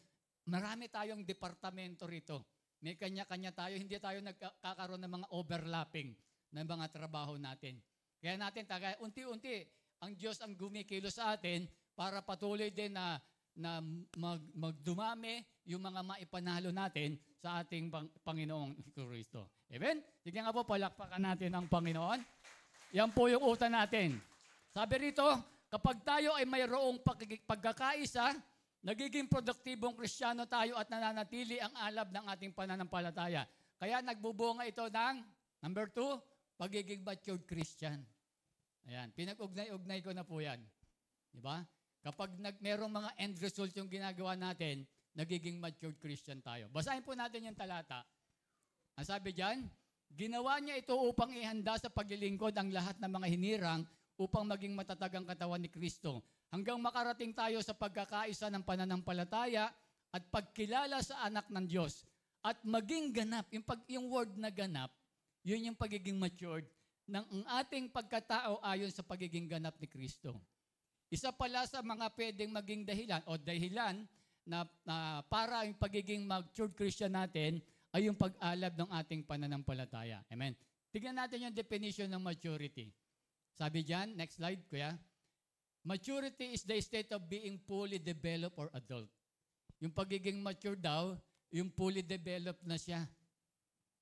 marami tayong departamento rito. May kanya-kanya tayo, hindi tayo nagkakaroon ng mga overlapping ng mga trabaho natin. Kaya natin, taga, unti-unti, ang Diyos ang gumikilos sa atin para patuloy din na na mag, magdumami yung mga maipanalo natin sa ating pang, Panginoong Kristo. Amen? Tignan nga po, palakpakan natin ang Panginoon. Yan po yung uta natin. Sabi rito, kapag tayo ay mayroong pag- pagkakaisa, nagiging produktibong kristyano tayo at nananatili ang alab ng ating pananampalataya. Kaya nagbubunga ito ng, number two, pagiging matured Christian. Ayan, pinag-ugnay-ugnay ko na po yan. Di ba? Kapag nag, merong mga end result yung ginagawa natin, nagiging matured Christian tayo. Basahin po natin yung talata. Ang sabi diyan, ginawa niya ito upang ihanda sa paglilingkod ang lahat ng mga hinirang upang maging matatag ang katawan ni Kristo. Hanggang makarating tayo sa pagkakaisa ng pananampalataya at pagkilala sa anak ng Diyos. At maging ganap, yung, pag, yung word na ganap, yun yung pagiging matured ng ating pagkatao ayon sa pagiging ganap ni Kristo. Isa pala sa mga pwedeng maging dahilan o dahilan na, na para yung pagiging matured Christian natin ay yung pag-alab ng ating pananampalataya. Amen. Tignan natin yung definition ng maturity. Sabi diyan, next slide, kuya. Maturity is the state of being fully developed or adult. Yung pagiging mature daw, yung fully developed na siya.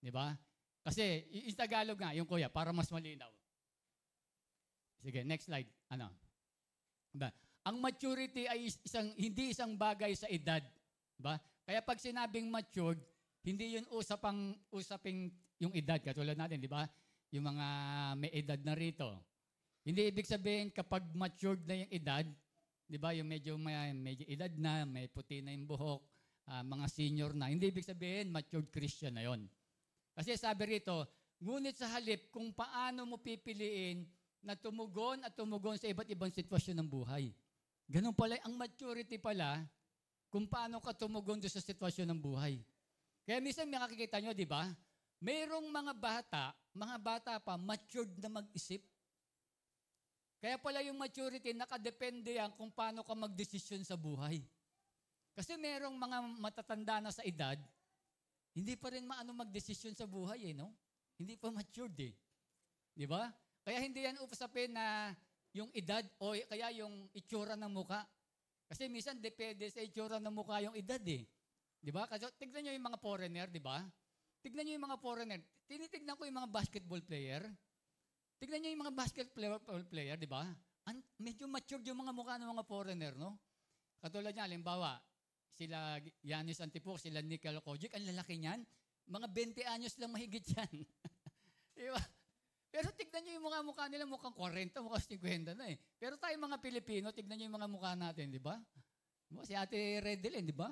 Di ba? Kasi, in Tagalog nga, yung kuya, para mas malinaw. Sige, next slide. Ano? Ba? Diba? Ang maturity ay isang hindi isang bagay sa edad, ba? Diba? Kaya pag sinabing mature, hindi 'yun usapang usaping yung edad katulad natin, di ba? Yung mga may edad na rito. Hindi ibig sabihin kapag matured na yung edad, di ba? Yung medyo may medyo edad na, may puti na yung buhok, uh, mga senior na. Hindi ibig sabihin matured Christian na 'yon. Kasi sabi rito, ngunit sa halip kung paano mo pipiliin na tumugon at tumugon sa iba't ibang sitwasyon ng buhay. Ganun pala, ang maturity pala, kung paano ka tumugon doon sa sitwasyon ng buhay. Kaya minsan makikita nyo, di ba? Mayroong mga bata, mga bata pa, matured na mag-isip. Kaya pala yung maturity, nakadepende yan kung paano ka magdesisyon sa buhay. Kasi merong mga matatanda na sa edad, hindi pa rin maano magdesisyon sa buhay eh, no? Hindi pa matured eh. Di ba? Kaya hindi yan usapin na yung edad o kaya yung itsura ng muka. Kasi minsan depende sa itsura ng muka yung edad eh. Di ba? Kasi tignan nyo yung mga foreigner, di ba? Tignan nyo yung mga foreigner. Tinitignan ko yung mga basketball player. Tignan nyo yung mga basketball player, di ba? An- medyo mature yung mga mukha ng mga foreigner, no? Katulad niya, halimbawa, sila Yanis Antipok, sila Nikola Kojic, ang lalaki niyan, mga 20 anyos lang mahigit yan. di ba? Pero tignan nyo yung mga mukha nila, mukhang 40, mukhang 50 na eh. Pero tayo mga Pilipino, tignan nyo yung mga mukha natin, di ba? Si Ate Redeline, di ba?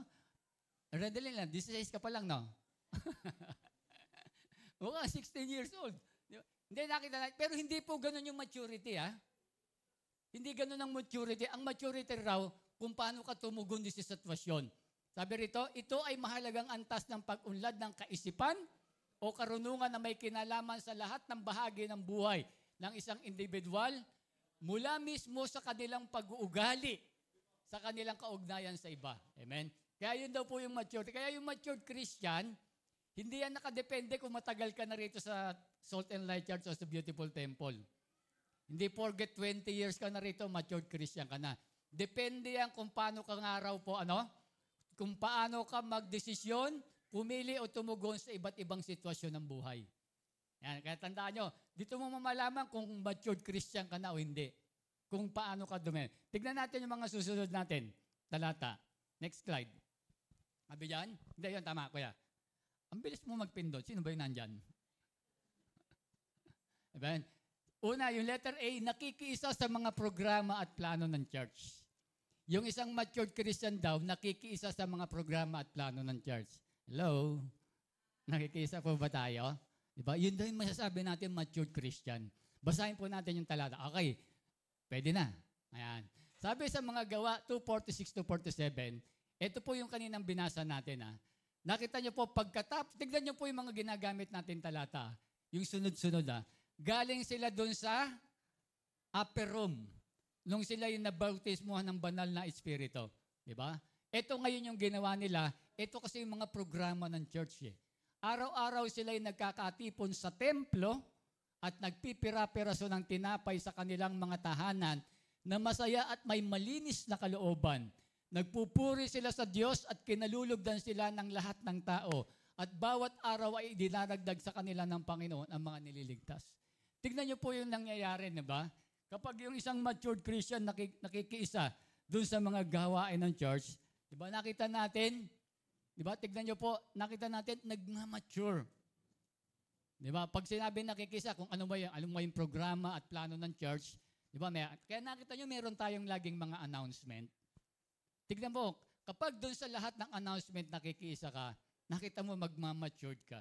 Redeline lang, 16 ka pa lang, no? mukhang 16 years old. Diba? Hindi, nakita natin. Pero hindi po ganun yung maturity, ha? Ah. Hindi ganun ang maturity. Ang maturity raw, kung paano ka tumugon sa sitwasyon. Sabi rito, ito ay mahalagang antas ng pag-unlad ng kaisipan, o karunungan na may kinalaman sa lahat ng bahagi ng buhay ng isang individual mula mismo sa kanilang pag-uugali, sa kanilang kaugnayan sa iba. Amen? Kaya yun daw po yung mature. Kaya yung mature Christian, hindi yan nakadepende kung matagal ka na rito sa Salt and Light Church o sa Beautiful Temple. Hindi forget 20 years ka na rito, matured Christian ka na. Depende yan kung paano ka nga raw po, ano? Kung paano ka magdesisyon, pumili o tumugon sa iba't ibang sitwasyon ng buhay. Yan, kaya tandaan nyo, dito mo mamalaman kung matured Christian ka na o hindi. Kung paano ka dumi. Tignan natin yung mga susunod natin. Talata. Next slide. Abi yan? Hindi, yun, tama, kuya. Ang bilis mo magpindot. Sino ba yung nandyan? Amen. Diba Una, yung letter A, nakikiisa sa mga programa at plano ng church. Yung isang matured Christian daw, nakikiisa sa mga programa at plano ng church. Hello? Nakikisa po ba tayo? Diba? Yun daw masasabi natin mature Christian. Basahin po natin yung talata. Okay, pwede na. Ayan. Sabi sa mga gawa 246 to 47, ito po yung kaninang binasa natin. Ah. Nakita niyo po, pagkatap, tignan niyo po yung mga ginagamit natin talata. Yung sunod-sunod. Ah. Galing sila doon sa upper room. Nung sila yung nabautismuhan ng banal na espiritu. Di ba? Ito ngayon yung ginawa nila ito kasi yung mga programa ng church eh. Araw-araw ay nagkakatipon sa templo at nagpipira-piraso ng tinapay sa kanilang mga tahanan na masaya at may malinis na kalooban. Nagpupuri sila sa Diyos at kinalulugdan sila ng lahat ng tao. At bawat araw ay dinaragdag sa kanila ng Panginoon ang mga nililigtas. Tignan niyo po yung nangyayari, di ba? Kapag yung isang matured Christian nakik- nakikiisa doon sa mga gawain ng church, di ba nakita natin, Di ba? Tignan nyo po, nakita natin, nagmamature. Di ba? Pag sinabi nakikisa kung ano ba yung, ano ba yung programa at plano ng church, di ba? May, kaya nakita nyo, meron tayong laging mga announcement. Tignan mo, kapag doon sa lahat ng announcement nakikisa ka, nakita mo magmamatured ka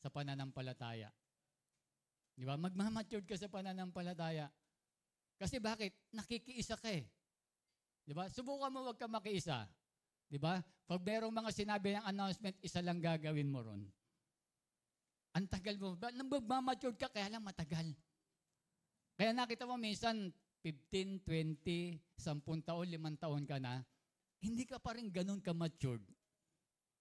sa pananampalataya. Di ba? Magmamatured ka sa pananampalataya. Kasi bakit? Nakikiisa ka eh. Di ba? Subukan mo wag ka makiisa. Di ba? Pag merong mga sinabi ng announcement, isa lang gagawin mo ron. Ang tagal mo. Nang magmamature ka, kaya lang matagal. Kaya nakita mo minsan, 15, 20, 10 taon, 5 taon ka na, hindi ka pa rin ganun ka-matured.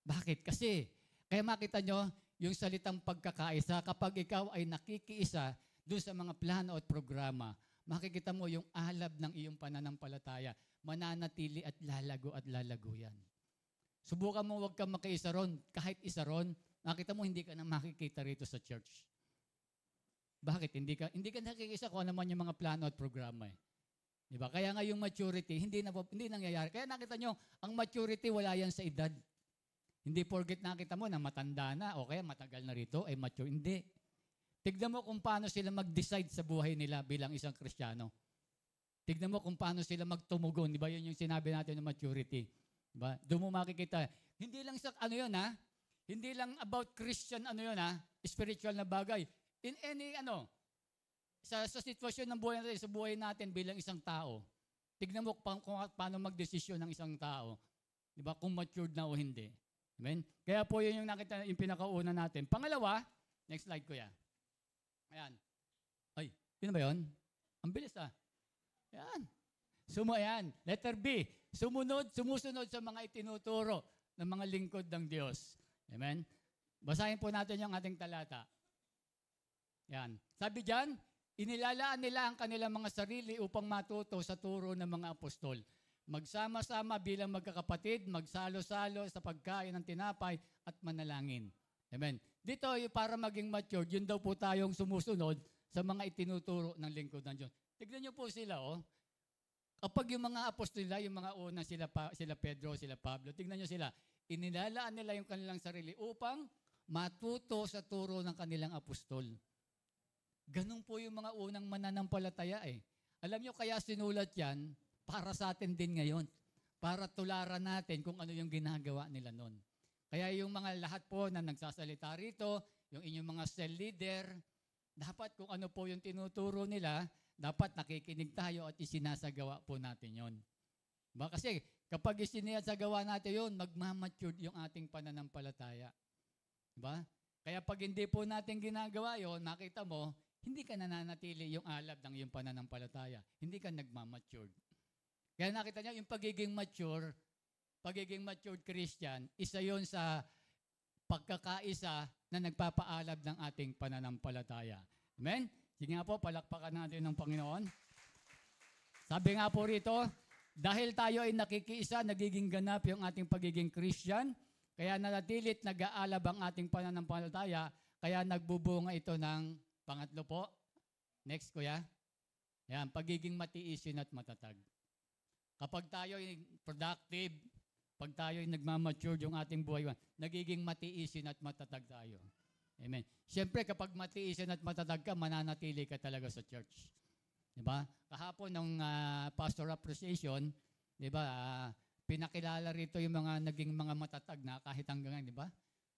Bakit? Kasi, kaya makita nyo, yung salitang pagkakaisa, kapag ikaw ay nakikiisa doon sa mga plano at programa, makikita mo yung alab ng iyong pananampalataya mananatili at lalago at lalago yan. Subukan mo wag kang makiisa ron. Kahit isa ron, makita mo hindi ka na makikita rito sa church. Bakit? Hindi ka, hindi ka nakikisa kung ano man yung mga plano at programa eh. Di ba? Kaya nga yung maturity, hindi, na, hindi nangyayari. Kaya nakita nyo, ang maturity wala yan sa edad. Hindi porget nakita mo na matanda na, o kaya matagal na rito, ay mature. Hindi. Tignan mo kung paano sila mag-decide sa buhay nila bilang isang kristyano. Tignan mo kung paano sila magtumugon. Di ba? Yun yung sinabi natin ng maturity. Di ba? Doon mo makikita. Hindi lang sa, ano yun ha? Hindi lang about Christian, ano yun ha? Spiritual na bagay. In any, ano, sa, sa sitwasyon ng buhay natin, sa buhay natin bilang isang tao, tignan mo pa, kung, paano magdesisyon ng isang tao. Di ba? Kung matured na o hindi. Amen? Kaya po yun yung nakita, yung pinakauna natin. Pangalawa, next slide kuya. Ayan. Ay, yun ba yun? Ang bilis ah. Yan. Sumo, yan. Letter B, sumunod, sumusunod sa mga itinuturo ng mga lingkod ng Diyos. Amen? Basahin po natin yung ating talata. Yan. Sabi diyan, inilalaan nila ang kanilang mga sarili upang matuto sa turo ng mga apostol. Magsama-sama bilang magkakapatid, magsalo-salo sa pagkain ng tinapay at manalangin. Amen. Dito, para maging mature, yun daw po tayong sumusunod sa mga itinuturo ng lingkod ng Diyos. Tignan niyo po sila, oh. Kapag yung mga apostol nila, yung mga una, sila, pa, sila Pedro, sila Pablo, tignan niyo sila, inilalaan nila yung kanilang sarili upang matuto sa turo ng kanilang apostol. Ganun po yung mga unang mananampalataya eh. Alam niyo kaya sinulat yan para sa atin din ngayon. Para tularan natin kung ano yung ginagawa nila noon. Kaya yung mga lahat po na nagsasalita rito, yung inyong mga cell leader, dapat kung ano po yung tinuturo nila, dapat nakikinig tayo at isinasagawa po natin yon. Ba? Kasi kapag isinasagawa natin yon, magmamature yung ating pananampalataya. Ba? Kaya pag hindi po natin ginagawa yon, nakita mo, hindi ka nananatili yung alab ng iyong pananampalataya. Hindi ka nagmamature. Kaya nakita niya, yung pagiging mature, pagiging mature Christian, isa yon sa pagkakaisa na nagpapaalab ng ating pananampalataya. Amen? Sige nga po, palakpakan natin ng Panginoon. Sabi nga po rito, dahil tayo ay nakikisa, nagiging ganap yung ating pagiging Christian, kaya nanatilit nag-aalab ang ating pananampalataya, kaya nagbubunga ito ng pangatlo po. Next, kuya. Yan, pagiging matiisin at matatag. Kapag tayo ay productive, pag tayo ay nagmamature yung ating buhay, nagiging matiisin at matatag tayo. Amen. Siyempre, kapag matiisin at matatag ka, mananatili ka talaga sa church. Di ba? Kahapon ng uh, ah, pastor appreciation, di ba, uh, pinakilala rito yung mga naging mga matatag na kahit hanggang, di ba?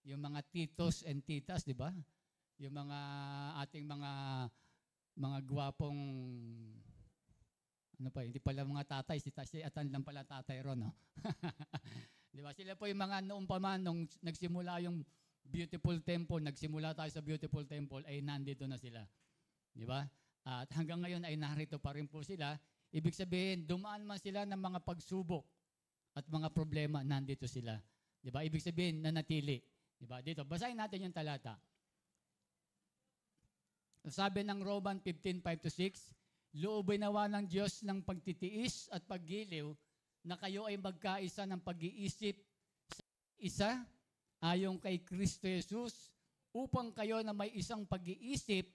Yung mga titos and titas, di ba? Yung mga ating mga mga gwapong ano pa, hindi pala mga tatay, si, si Atan lang pala tatay ron, no? di ba? Sila po yung mga noong pa man, nung nagsimula yung Beautiful Temple, nagsimula tayo sa Beautiful Temple, ay nandito na sila. Di ba? At hanggang ngayon ay narito pa rin po sila. Ibig sabihin, dumaan man sila ng mga pagsubok at mga problema, nandito sila. Di ba? Ibig sabihin, nanatili. Di ba? Dito, basahin natin yung talata. Sabi ng Roman 155 6, Loobay nawa ng Diyos ng pagtitiis at paggiliw na kayo ay magkaisa ng pag-iisip sa isa ayon kay Kristo Jesus upang kayo na may isang pag-iisip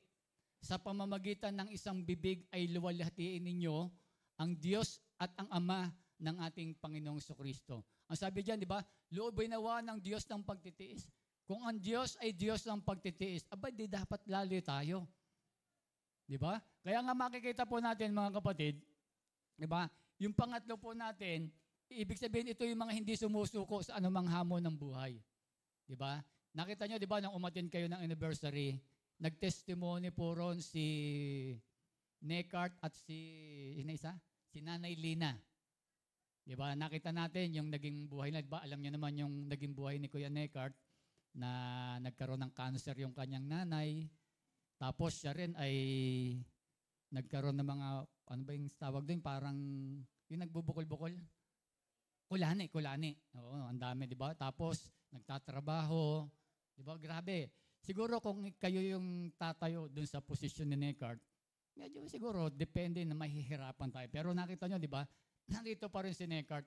sa pamamagitan ng isang bibig ay luwalhatiin ninyo ang Diyos at ang Ama ng ating Panginoong Kristo. Ang sabi diyan, di ba? Loob nawa ng Diyos ng pagtitiis. Kung ang Diyos ay Diyos ng pagtitiis, aba di dapat lalo tayo. Di ba? Kaya nga makikita po natin mga kapatid, di ba? Yung pangatlo po natin, ibig sabihin ito yung mga hindi sumusuko sa anumang hamon ng buhay. Di ba? Nakita nyo, di ba, nang umatin kayo ng anniversary, nagtestimony po ron si Neckart at si, ina isa? Si Nanay Lina. Di ba? Nakita natin yung naging buhay na, ba? Alam niyo naman yung naging buhay ni Kuya Neckart na nagkaroon ng cancer yung kanyang nanay. Tapos siya rin ay nagkaroon ng mga, ano ba yung tawag doon? Parang, yung nagbubukol-bukol? Kulani, kulani. Oo, ang dami, di ba? Tapos, nagtatrabaho. Di ba? Grabe. Siguro kung kayo yung tatayo dun sa posisyon ni Neckart, medyo siguro depende na mahihirapan tayo. Pero nakita nyo, di ba? Nandito pa rin si Neckart.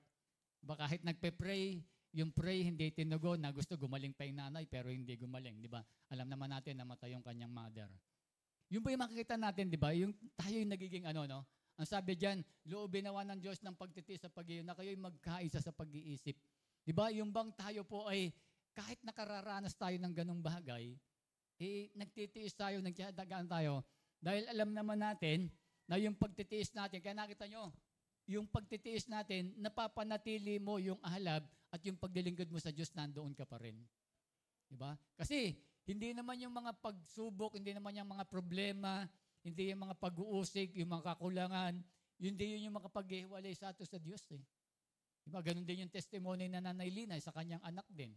Ba kahit nagpe-pray, yung pray hindi tinugon na gusto gumaling pa yung nanay pero hindi gumaling, di ba? Alam naman natin na matay yung kanyang mother. Yung ba yung makikita natin, di ba? Yung tayo yung nagiging ano, no? Ang sabi diyan, loobin nawa ng Diyos ng pagtitiis sa pag-iyon na kayo'y magkaisa sa pag-iisip. Di ba? Yung bang tayo po ay kahit nakararanas tayo ng ganong bagay, eh, nagtitiis tayo, nagtiyadagaan tayo. Dahil alam naman natin na yung pagtitiis natin, kaya nakita nyo, yung pagtitiis natin, napapanatili mo yung ahalab at yung paglilingkod mo sa Diyos, nandoon ka pa rin. Di ba? Kasi, hindi naman yung mga pagsubok, hindi naman yung mga problema, hindi yung mga pag-uusig, yung mga kakulangan, hindi yun yung makapaghiwalay sa ato sa Diyos. Eh. Di ba? Ganun din yung testimony na Nanay Lina sa kanyang anak din.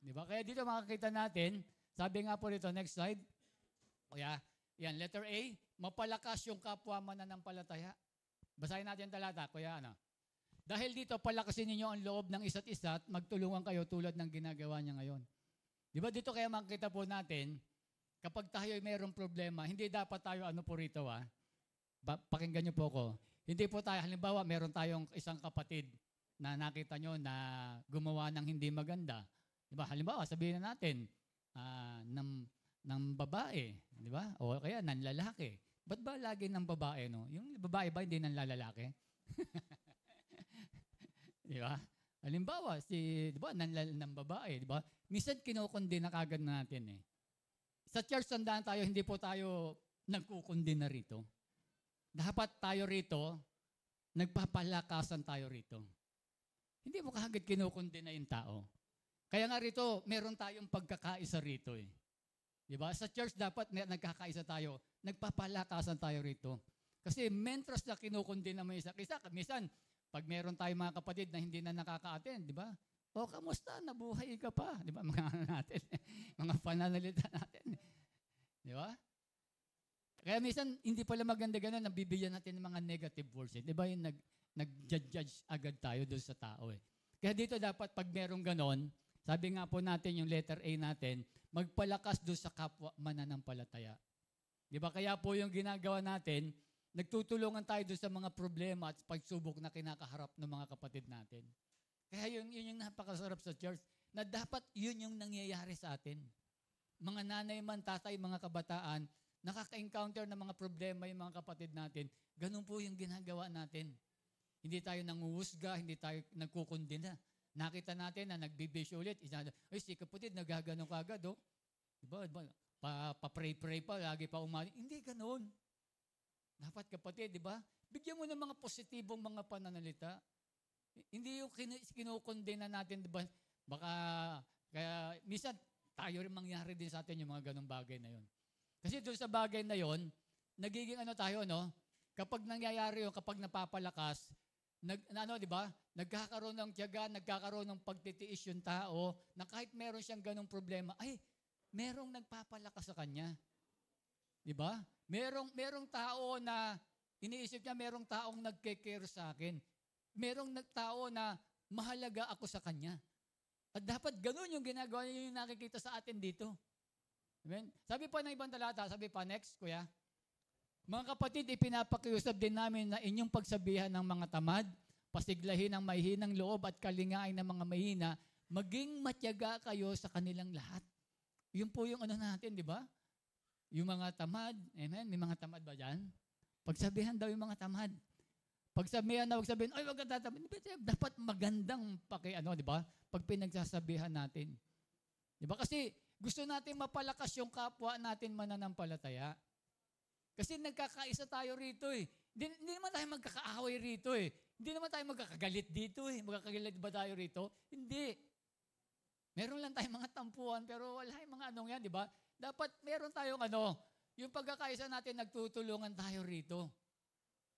Di ba? Kaya dito makakita natin, sabi nga po dito, next slide. O oh, yeah, yan, letter A, mapalakas yung kapwa mananampalataya. Basahin natin talata, kuya ano. Dahil dito, palakasin ninyo ang loob ng isa't isa at magtulungan kayo tulad ng ginagawa niya ngayon. Di ba dito kaya makikita po natin, kapag tayo ay mayroong problema, hindi dapat tayo ano po rito ah, pakinggan niyo po ko, hindi po tayo, halimbawa, meron tayong isang kapatid na nakita nyo na gumawa ng hindi maganda. Di ba? Halimbawa, sabihin na natin, uh, ng, ng babae, di ba? O kaya ng lalaki. Ba't ba lagi ng babae, no? Yung babae ba hindi ng lalaki? di ba? Halimbawa, si, di ba, ng, ng babae, di ba? Minsan kinukundi na kagad natin eh. Sa church, sandaan tayo, hindi po tayo nagkukundi na rito dapat tayo rito, nagpapalakasan tayo rito. Hindi mo kahagad kinukundi na yung tao. Kaya nga rito, meron tayong pagkakaisa rito eh. Diba? Sa church dapat may, nagkakaisa tayo, nagpapalakasan tayo rito. Kasi mentors na kinukundi na may isa, minsan, pag meron tayong mga kapatid na hindi na nakaka-attend, di ba? O, kamusta? Nabuhay ka pa. Di ba? Mga ano natin. mga pananalita natin. Di ba? Kaya minsan, hindi pala maganda ganun, nabibigyan natin ng mga negative words. Eh. Di ba yung nag, nag-judge agad tayo doon sa tao eh. Kaya dito dapat pag merong ganon, sabi nga po natin yung letter A natin, magpalakas doon sa kapwa mananampalataya. Di ba? Kaya po yung ginagawa natin, nagtutulungan tayo doon sa mga problema at pagsubok na kinakaharap ng mga kapatid natin. Kaya yun, yun yung napakasarap sa church, na dapat yun yung nangyayari sa atin. Mga nanay man, tatay, mga kabataan, nakaka-encounter ng mga problema yung mga kapatid natin, ganun po yung ginagawa natin. Hindi tayo nanguhusga, hindi tayo nagkukundina. Nakita natin na nagbibisyo ulit. Ay, si kapatid, nagaganon ka agad, oh. Diba? diba? Pa, pa-pray-pray pa, lagi pa umali. Hindi ganun. Dapat kapatid, di ba? Bigyan mo ng mga positibong mga pananalita. Hindi yung kin- kinukundina natin, di ba? Baka, kaya, minsan, tayo rin mangyari din sa atin yung mga ganong bagay na yun. Kasi doon sa bagay na yon, nagiging ano tayo, no? Kapag nangyayari yun, kapag napapalakas, nag, ano, di ba? Nagkakaroon ng tiyaga, nagkakaroon ng pagtitiis yung tao na kahit meron siyang ganong problema, ay, merong nagpapalakas sa kanya. Di ba? Merong, merong tao na iniisip niya, merong taong nagke-care sa akin. Merong tao na mahalaga ako sa kanya. At dapat ganun yung ginagawa niyo yung nakikita sa atin dito. Amen? Sabi pa ng ibang talata, sabi pa, next, kuya. Mga kapatid, ipinapakiusap din namin na inyong pagsabihan ng mga tamad, pasiglahin ang mahihinang loob at kalingain ng mga mahina, maging matyaga kayo sa kanilang lahat. Yun po yung ano natin, di ba? Yung mga tamad, amen? May mga tamad ba dyan? Pagsabihan daw yung mga tamad. Pagsabihan na, wag sabihin, ay, wag ka tatamad. Dapat magandang paki, ano, di ba? Pag pinagsasabihan natin. Di ba? Kasi gusto natin mapalakas yung kapwa natin mananampalataya. Kasi nagkakaisa tayo rito eh. Hindi, hindi naman tayo magkakaaway rito eh. Hindi naman tayo magkakagalit dito eh. Magkakagalit ba tayo rito? Hindi. Meron lang tayong mga tampuan pero wala yung mga anong yan, di ba? Dapat meron tayong ano, yung pagkakaisa natin, nagtutulungan tayo rito.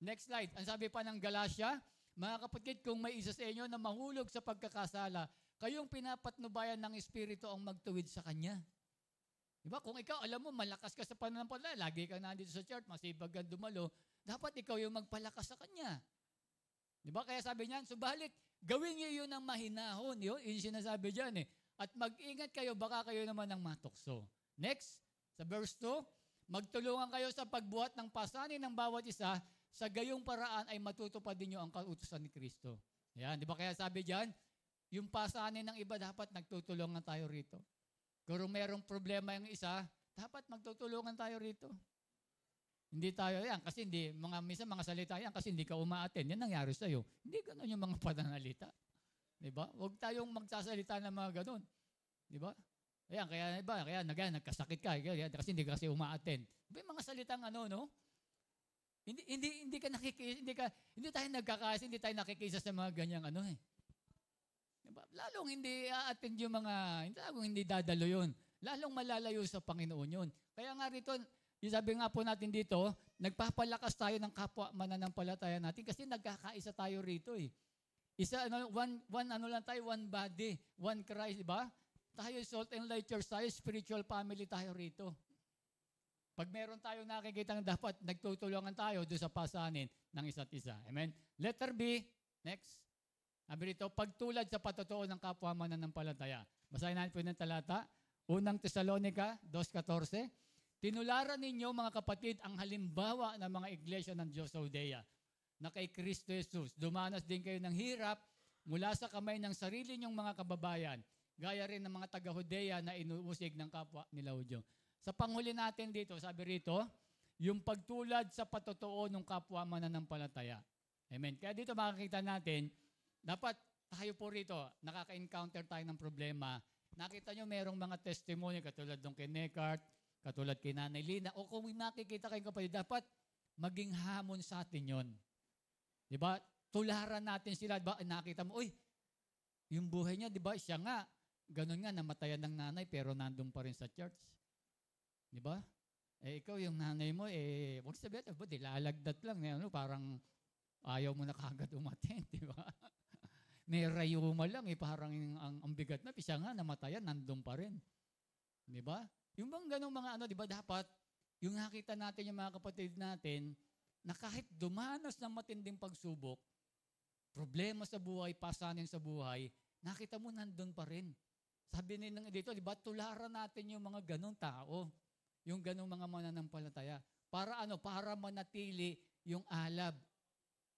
Next slide. Ang sabi pa ng Galatia, mga kapatid, kung may isa sa inyo na mahulog sa pagkakasala, Kayong pinapatnubayan ng Espiritu ang magtuwid sa Kanya. Diba? Kung ikaw, alam mo, malakas ka sa pananampalataya, lagi ka nandito sa church, masibag ka dumalo, dapat ikaw yung magpalakas sa Kanya. Diba? Kaya sabi niyan, subalit, gawin niyo yun ng mahinahon. Yun, yun sinasabi diyan eh. At mag-ingat kayo, baka kayo naman ang matukso. Next, sa verse 2, magtulungan kayo sa pagbuhat ng pasanin ng bawat isa, sa gayong paraan ay matutupad ninyo ang kautusan ni Kristo. Yan, di ba kaya sabi diyan, yung pasanin ng iba, dapat nagtutulungan tayo rito. Kung merong problema yung isa, dapat magtutulungan tayo rito. Hindi tayo yan kasi hindi, mga minsan mga salita yan kasi hindi ka umaaten. Yan nangyari sa'yo. Hindi ganun yung mga pananalita. Di ba? Huwag tayong magsasalita ng mga ganun. Di ba? Ayan, kaya iba, kaya nagaya, nagkasakit ka, kaya, kasi hindi kasi umaaten. May mga salitang ano, no? Hindi, hindi, hindi ka nakikisa, hindi ka, hindi tayo nagkakaisa, hindi tayo nakikisa sa mga ganyang ano eh. Lalong hindi a yung mga, lalong hindi dadalo yun. Lalong malalayo sa Panginoon yun. Kaya nga rito, yung sabi nga po natin dito, nagpapalakas tayo ng kapwa mananampalataya natin kasi nagkakaisa tayo rito eh. Isa, ano, one, one ano lang tayo, one body, one Christ, di ba? Tayo salt and light church tayo, spiritual family tayo rito. Pag meron tayong nakikita dapat nagtutulungan tayo doon sa pasanin ng isa't isa. Amen? Letter B, next. Sabi rito, pagtulad sa patotoo ng kapwa mananampalataya. Basahin natin po ng talata. Unang Tesalonica 2.14 Tinularan ninyo mga kapatid ang halimbawa ng mga iglesia ng Diyos sa Udea na kay Kristo Jesus. Dumanas din kayo ng hirap mula sa kamay ng sarili niyong mga kababayan gaya rin ng mga taga-Hudea na inuusig ng kapwa nila Hudyo. Sa panghuli natin dito, sabi rito, yung pagtulad sa patotoo ng kapwa mananampalataya. Amen. Kaya dito makikita natin, dapat tayo po rito, nakaka-encounter tayo ng problema. Nakita nyo merong mga testimony katulad ng kay Neckart, katulad kay Nanay Lina, o kung nakikita kayong kapatid, dapat maging hamon sa atin yon. Di ba? Tularan natin sila. Diba? Nakita mo, uy, yung buhay niya, di ba? Siya nga, ganun nga, namatayan ng nanay pero nandun pa rin sa church. Di ba? Eh, ikaw, yung nanay mo, eh, what's the better? ba't ilalagdat lang, eh, ano, parang ayaw mo na kagad umaten, di ba? Nerayuma lang eh, parang ang, ang bigat na, siya nga namatayan, nandun pa rin. Di ba? Yung bang ganong mga ano, di ba dapat, yung nakita natin yung mga kapatid natin, na kahit dumanas ng matinding pagsubok, problema sa buhay, pasanin sa buhay, nakita mo nandun pa rin. Sabi ni nang dito, di ba, tularan natin yung mga ganong tao, yung ganong mga mananampalataya. Para ano? Para manatili yung alab,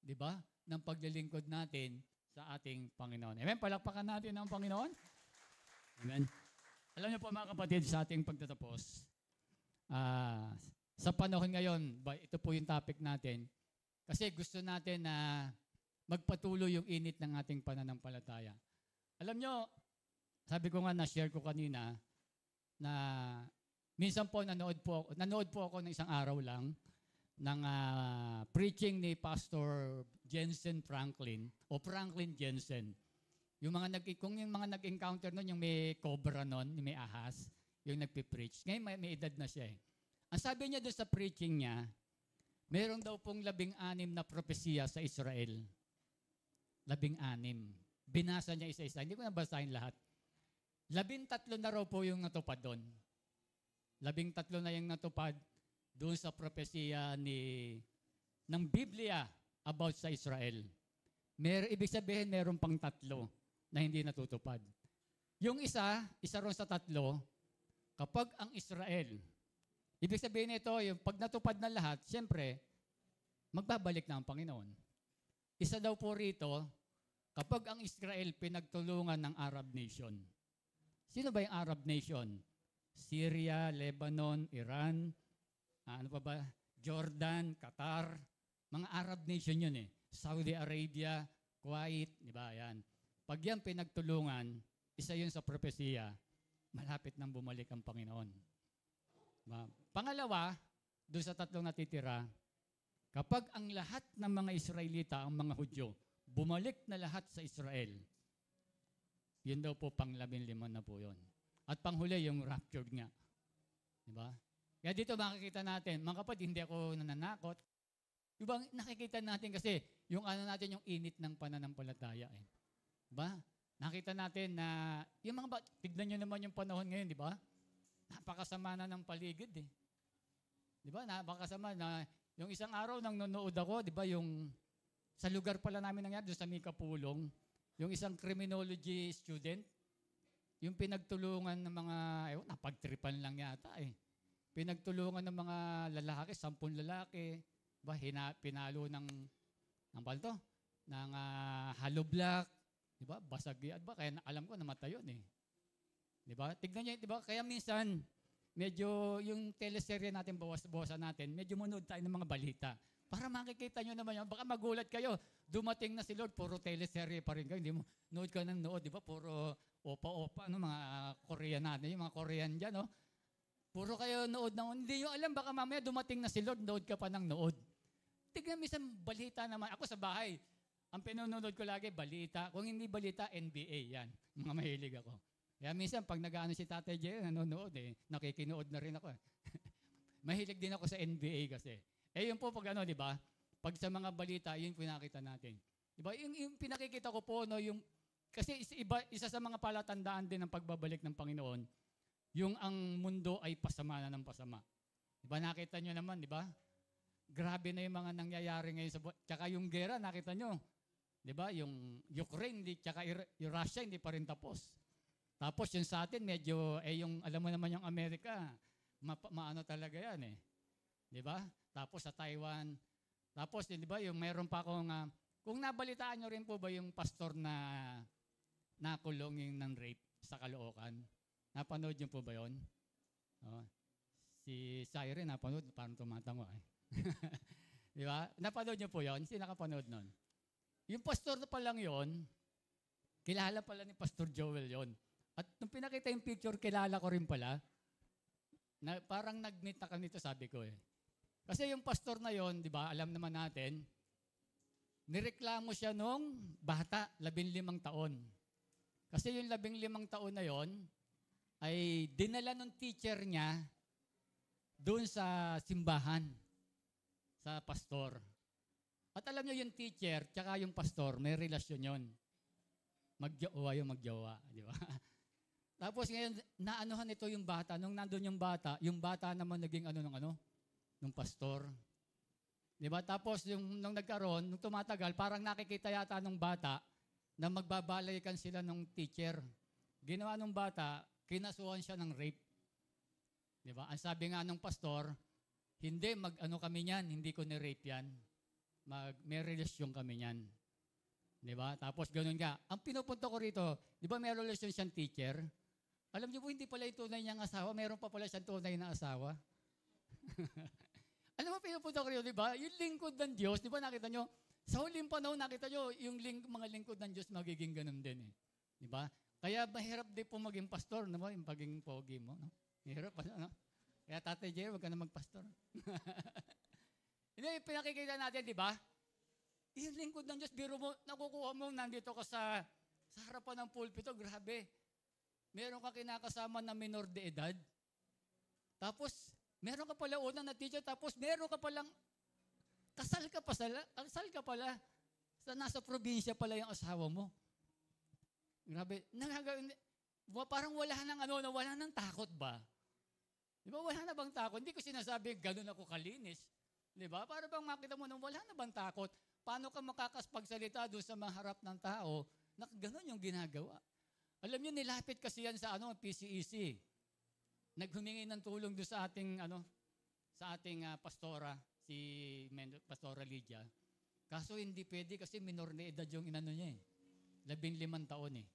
di ba, ng paglilingkod natin sa ating Panginoon. Amen? Palakpakan natin ang Panginoon. Amen? Alam niyo po mga kapatid, sa ating pagtatapos, uh, sa panahon ngayon, ito po yung topic natin, kasi gusto natin na magpatuloy yung init ng ating pananampalataya. Alam niyo, sabi ko nga, na-share ko kanina, na minsan po nanood po, nanood po ako ng isang araw lang ng uh, preaching ni Pastor Jensen Franklin o Franklin Jensen. Yung mga nag kung yung mga nag-encounter noon, yung may cobra noon, yung may ahas, yung nagpe-preach. Ngayon may, may edad na siya eh. Ang sabi niya doon sa preaching niya, meron daw pong labing-anim na propesiya sa Israel. Labing-anim. Binasa niya isa-isa. Hindi ko nabasahin lahat. Labing-tatlo na raw po yung natupad doon. Labing-tatlo na yung natupad doon sa propesiya ni ng Biblia about sa Israel. Mer ibig sabihin, meron pang tatlo na hindi natutupad. Yung isa, isa ron sa tatlo, kapag ang Israel, ibig sabihin nito, yung pag natupad na lahat, siyempre, magbabalik na ang Panginoon. Isa daw po rito, kapag ang Israel pinagtulungan ng Arab nation. Sino ba yung Arab nation? Syria, Lebanon, Iran, ah, ano pa ba? Jordan, Qatar, mga Arab nation yun eh. Saudi Arabia, Kuwait, di ba? Yan. Pag yan pinagtulungan, isa yun sa propesiya, malapit nang bumalik ang Panginoon. Diba? Pangalawa, doon sa tatlong natitira, kapag ang lahat ng mga Israelita, ang mga Hudyo, bumalik na lahat sa Israel, yun daw po pang labing lima na po yun. At panghuli, yung raptured nga. Di ba? Kaya dito makikita natin, mga kapatid, hindi ako nananakot, Diba, nakikita natin kasi yung ano natin, yung init ng pananampalataya. Eh. Diba? Nakita natin na, yung mga, ba, tignan nyo naman yung panahon ngayon, di ba? Napakasama na ng paligid eh. Di ba? Napakasama na, yung isang araw nang nanood ako, di ba, yung, sa lugar pala namin nangyari, doon sa Mikapulong, yung isang criminology student, yung pinagtulungan ng mga, eh, napagtripan lang yata eh. Pinagtulungan ng mga lalaki, sampun lalaki, ba, hina, pinalo ng, ng balto Ng uh, hollow block. Di ba? Basag yan ba? Kaya alam ko namatay yun eh. Di ba? Tignan niyo, di ba? Kaya minsan, medyo yung teleserye natin, bawas-bawasan natin, medyo manood tayo ng mga balita. Para makikita nyo naman yan. Baka magulat kayo. Dumating na si Lord, puro teleserye pa rin kayo. Hindi mo, nood ka ng nood, di ba? Puro opa-opa, no? mga Korean natin, yung mga Korean dyan, no? Puro kayo nood na, hindi nyo alam, baka mamaya dumating na si Lord, nood ka pa ng nood. Tignan mo isang balita naman. Ako sa bahay, ang pinunod ko lagi, balita. Kung hindi balita, NBA yan. Mga mahilig ako. Kaya minsan, pag nag si Tatay Jay, nanonood eh. Nakikinood na rin ako. Eh. mahilig din ako sa NBA kasi. Eh yun po pag ano, di ba? Pag sa mga balita, yun po nakita natin. Di ba? Yung, yung pinakikita ko po, no, yung, kasi isa, iba, isa sa mga palatandaan din ng pagbabalik ng Panginoon, yung ang mundo ay pasama na ng pasama. Di ba? Nakita nyo naman, di ba? grabe na yung mga nangyayari ngayon sa buhay. Tsaka yung gera, nakita nyo. Di ba? Yung Ukraine, di, tsaka yung Russia, hindi pa rin tapos. Tapos yung sa atin, medyo, eh yung, alam mo naman yung Amerika, ma, maano talaga yan eh. Di ba? Tapos sa Taiwan. Tapos, di ba, yung mayroon pa akong, uh, kung nabalitaan nyo rin po ba yung pastor na nakulong ng rape sa Caloocan? Napanood nyo po ba yun? Oh. Si Siren, napanood, parang tumatango eh. Di ba? Napanood niyo po yon? Sino nakapanood nun? Yung pastor pa lang yon, kilala pala ni Pastor Joel yon. At nung pinakita yung picture, kilala ko rin pala. Na, parang nag-meet na kami ito, sabi ko eh. Kasi yung pastor na yon, di ba, alam naman natin, nireklamo siya nung bata, labing limang taon. Kasi yung labing limang taon na yon, ay dinala ng teacher niya doon sa simbahan sa pastor. At alam niyo yung teacher, tsaka yung pastor, may relasyon yon. Magjowa yung magjowa, di ba? Tapos ngayon, naanuhan ito yung bata. Nung nandun yung bata, yung bata naman naging ano nung ano? Nung pastor. Di ba? Tapos yung, nung nagkaroon, nung tumatagal, parang nakikita yata nung bata na magbabalaykan sila nung teacher. Ginawa nung bata, kinasuhan siya ng rape. Di ba? Ang sabi nga nung pastor, hindi, mag-ano kami niyan, hindi ko ni-rate yan. Mag, may relasyon kami niyan. Di ba? Tapos ganun nga. Ang pinupunto ko rito, di ba may relasyon siyang teacher? Alam niyo po, hindi pala yung tunay niyang asawa. Meron pa pala siyang tunay na asawa. Alam mo, pinupunto ko rito, di ba? Yung lingkod ng Diyos, di ba nakita niyo? Sa huling panahon, nakita niyo, yung ling- mga lingkod ng Diyos magiging ganun din eh. Di ba? Kaya mahirap din po maging pastor, no? yung pagiging pogi mo. No? Mahirap, no? Kaya Tatay Jerry, huwag ka na magpastor. Hindi, pinakikita natin, di ba? Yung lingkod ng Diyos, biro mo, nakukuha mo, nandito ka sa, sa harapan ng pulpito, grabe. Meron ka kinakasama na minor de edad. Tapos, meron ka pala unang na teacher, tapos meron ka palang, kasal ka pa sala, kasal ka pala. Sa nasa probinsya pala yung asawa mo. Grabe, nangagawin, parang wala nang ano, wala nang takot ba? Di ba, wala na bang takot? Hindi ko sinasabi, ganun ako kalinis. Di ba? Para bang makita mo na wala na bang takot? Paano ka makakaspagsalita doon sa harap ng tao na ganun yung ginagawa? Alam niyo, nilapit kasi yan sa ano, PCEC. E Naghumingi ng tulong doon sa ating, ano, sa ating uh, pastora, si Pastora Lydia. Kaso hindi pwede kasi minor na edad yung inano niya eh. Labing limang taon eh.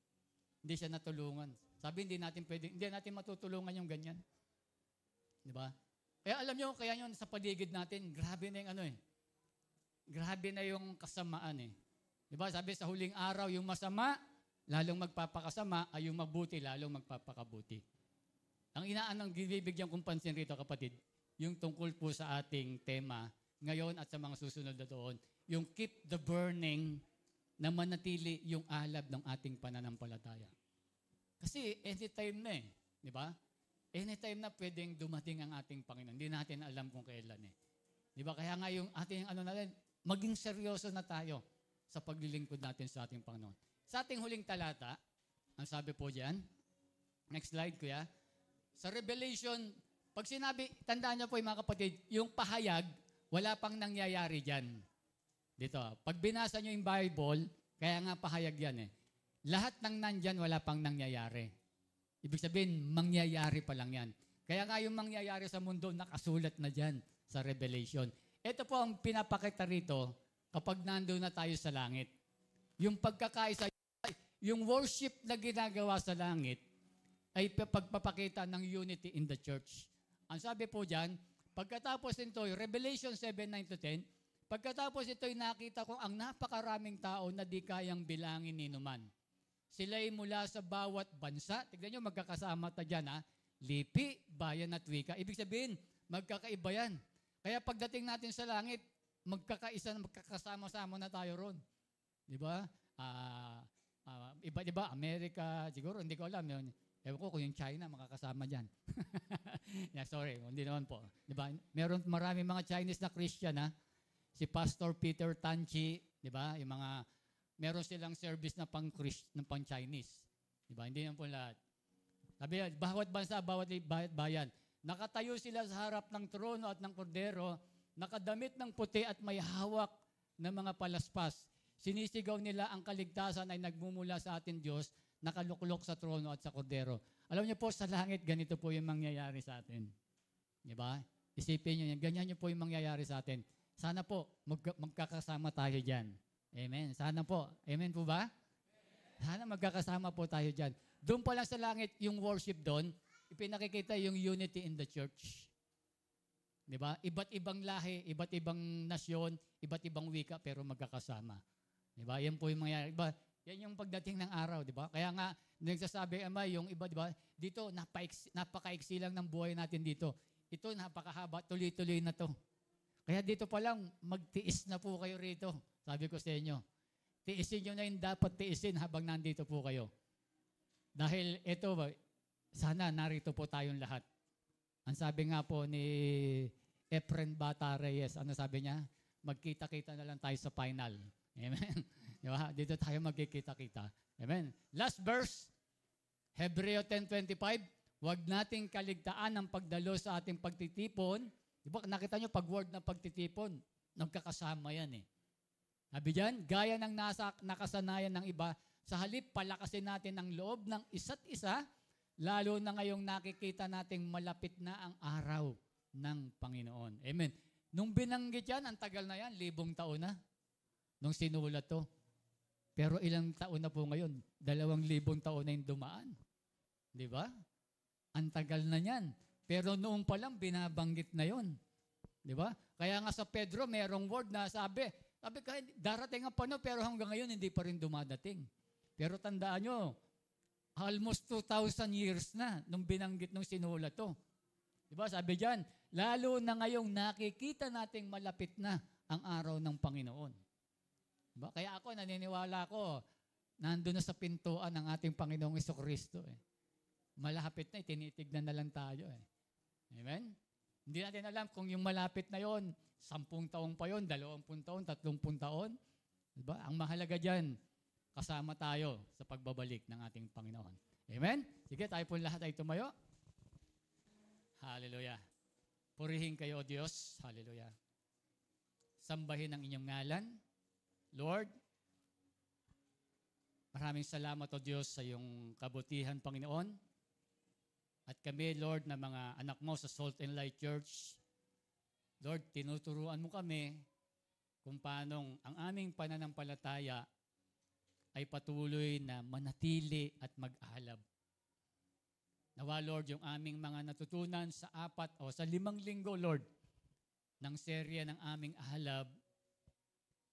Hindi siya natulungan. Sabi, hindi natin pwede, hindi natin matutulungan yung ganyan. Di ba? Kaya alam nyo, kaya yun sa paligid natin, grabe na yung ano eh. Grabe na yung kasamaan eh. Di ba? Sabi sa huling araw, yung masama, lalong magpapakasama, ay yung mabuti, lalong magpapakabuti. Ang inaan ng ginibigyan kong pansin rito, kapatid, yung tungkol po sa ating tema ngayon at sa mga susunod na doon, yung keep the burning na manatili yung alab ng ating pananampalataya. Kasi anytime na eh, di ba? Anytime na pwedeng dumating ang ating Panginoon. Hindi natin alam kung kailan eh. Di ba? Kaya nga yung ating ano na rin, maging seryoso na tayo sa paglilingkod natin sa ating Panginoon. Sa ating huling talata, ang sabi po diyan, next slide kuya, sa Revelation, pag sinabi, tandaan niyo po yung mga kapatid, yung pahayag, wala pang nangyayari diyan. Dito, pag binasa niyo yung Bible, kaya nga pahayag yan eh. Lahat ng nandyan, wala pang nangyayari. Ibig sabihin, mangyayari pa lang yan. Kaya nga yung mangyayari sa mundo, nakasulat na dyan sa Revelation. Ito po ang pinapakita rito kapag nandoon na tayo sa langit. Yung pagkakaisa, yung worship na ginagawa sa langit ay pagpapakita ng unity in the church. Ang sabi po dyan, pagkatapos nito, Revelation 7, 9 to 10, Pagkatapos ay nakita ko ang napakaraming tao na di kayang bilangin ni Numan. Sila'y mula sa bawat bansa. Tignan nyo, magkakasama ta dyan, ha? Lipi, bayan at wika. Ibig sabihin, magkakaiba yan. Kaya pagdating natin sa langit, magkakaisa, magkakasama-sama na tayo ron. Di ba? Uh, uh, iba, di ba? Amerika, siguro, hindi ko alam yun. Ewan ko kung yung China makakasama dyan. yeah, sorry, hindi naman po. Di ba? Meron marami mga Chinese na Christian, ha? Si Pastor Peter Tanchi, di ba? Yung mga meron silang service na pang Christ, ng pang Chinese. Di ba? Hindi naman po lahat. Sabi, bawat bansa, bawat bayan, nakatayo sila sa harap ng trono at ng kordero, nakadamit ng puti at may hawak ng mga palaspas. Sinisigaw nila ang kaligtasan ay nagmumula sa atin Diyos, nakaluklok sa trono at sa kordero. Alam niyo po, sa langit, ganito po yung mangyayari sa atin. Di ba? Isipin niyo yan. Ganyan niyo po yung mangyayari sa atin. Sana po, mag- magkakasama tayo dyan. Amen. Sana po. Amen po ba? Sana magkakasama po tayo dyan. Doon pa lang sa langit, yung worship doon, ipinakikita yung unity in the church. Di ba? Iba't ibang lahi, iba't ibang nasyon, iba't ibang wika, pero magkakasama. Di ba? Yan po yung mangyayari. Diba? Yan yung pagdating ng araw, di ba? Kaya nga, nagsasabi, ama, yung iba, di ba? Dito, napaka napakaiksi lang ng buhay natin dito. Ito, napakahaba, tuloy-tuloy na to. Kaya dito pa lang, magtiis na po kayo rito. Sabi ko sa inyo, tiisin nyo na yung dapat tiisin habang nandito po kayo. Dahil ito, sana narito po tayong lahat. Ang sabi nga po ni Efren Bata Reyes, ano sabi niya? Magkita-kita na lang tayo sa final. Amen. Di ba? Dito tayo magkikita-kita. Amen. Last verse, Hebreo 10.25, Huwag nating kaligtaan ang pagdalo sa ating pagtitipon. Di ba, nakita nyo, pag word ng pagtitipon, nagkakasama yan eh. Sabi dyan, gaya ng nasa, nakasanayan ng iba, sa halip palakasin natin ang loob ng isa't isa, lalo na ngayong nakikita nating malapit na ang araw ng Panginoon. Amen. Nung binanggit yan, ang tagal na yan, libong taon na, nung sinulat to. Pero ilang taon na po ngayon? Dalawang libong taon na yung dumaan. Di ba? Ang tagal na niyan. Pero noong pa lang, binabanggit na yon. Di ba? Kaya nga sa Pedro, merong word na sabi, sabi kahit darating ang panahon pero hanggang ngayon hindi pa rin dumadating. Pero tandaan nyo, almost 2,000 years na nung binanggit nung sinula to. Diba? Sabi diyan, lalo na ngayong nakikita nating malapit na ang araw ng Panginoon. Diba? Kaya ako, naniniwala ko, nandun na sa pintuan ng ating Panginoong Iso Eh. Malapit na, eh, tinitignan na lang tayo. Eh. Amen? Hindi natin alam kung yung malapit na yon Sampung taong pa yon, dalawampung taon, tatlongpung taon. Diba? Ang mahalaga dyan, kasama tayo sa pagbabalik ng ating Panginoon. Amen? Sige, tayo po lahat ay tumayo. Hallelujah. Purihin kayo, Diyos. Hallelujah. Sambahin ang inyong ngalan. Lord, maraming salamat o Diyos sa iyong kabutihan, Panginoon. At kami, Lord, na mga anak mo sa Salt and Light Church, Lord, tinuturuan mo kami kung paanong ang aming pananampalataya ay patuloy na manatili at mag-alab. Nawa, Lord, yung aming mga natutunan sa apat o sa limang linggo, Lord, ng serya ng aming ahalab,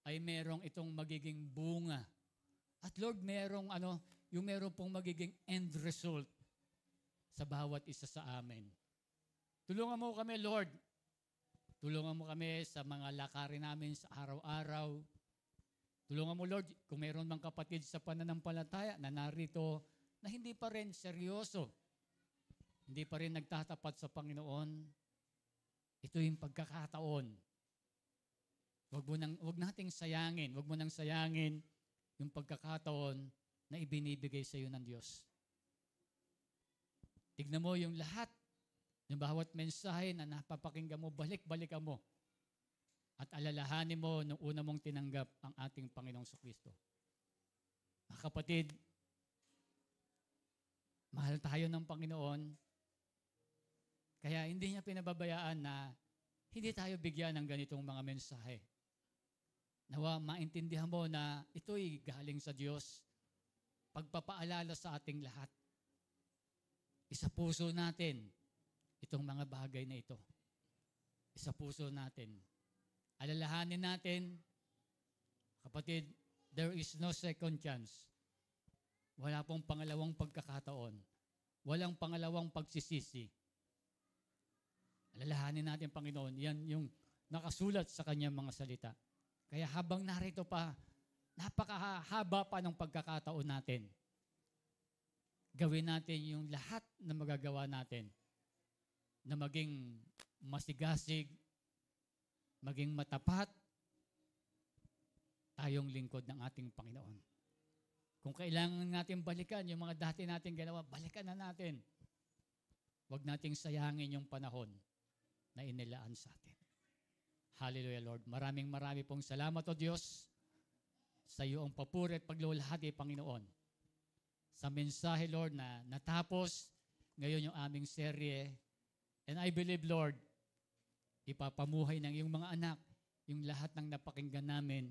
ay merong itong magiging bunga. At Lord, merong ano, yung merong pong magiging end result sa bawat isa sa amin. Tulungan mo kami, Lord, Tulungan mo kami sa mga lakarin namin sa araw-araw. Tulungan mo, Lord, kung meron mang kapatid sa pananampalataya na narito na hindi pa rin seryoso, hindi pa rin nagtatapat sa Panginoon, ito yung pagkakataon. Huwag, mo nang, huwag nating sayangin, huwag mo nang sayangin yung pagkakataon na ibinibigay sa iyo ng Diyos. Tignan mo yung lahat yung bawat mensahe na napapakinggan mo, balik balik mo. At alalahanin mo nung una mong tinanggap ang ating Panginoong Kristo. Mga kapatid, mahal tayo ng Panginoon. Kaya hindi niya pinababayaan na hindi tayo bigyan ng ganitong mga mensahe. Nawa, maintindihan mo na ito'y galing sa Diyos. Pagpapaalala sa ating lahat. Isa puso natin itong mga bagay na ito sa puso natin. Alalahanin natin, kapatid, there is no second chance. Wala pong pangalawang pagkakataon. Walang pangalawang pagsisisi. Alalahanin natin, Panginoon, yan yung nakasulat sa kanyang mga salita. Kaya habang narito pa, napakahaba pa ng pagkakataon natin. Gawin natin yung lahat na magagawa natin na maging masigasig, maging matapat tayong lingkod ng ating Panginoon. Kung kailangan natin balikan yung mga dati nating ginawa, balikan na natin. Huwag nating sayangin yung panahon na inilaan sa atin. Hallelujah, Lord. Maraming marami pong salamat, O Diyos, sa iyong papuri at paglulahati, Panginoon. Sa mensahe, Lord, na natapos ngayon yung aming serye And I believe, Lord, ipapamuhay ng iyong mga anak yung lahat ng napakinggan namin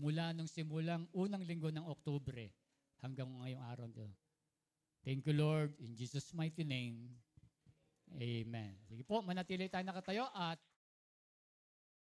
mula nung simulang unang linggo ng Oktubre hanggang ngayong araw nito. Thank you, Lord. In Jesus' mighty name, Amen. Sige po, manatili tayo nakatayo at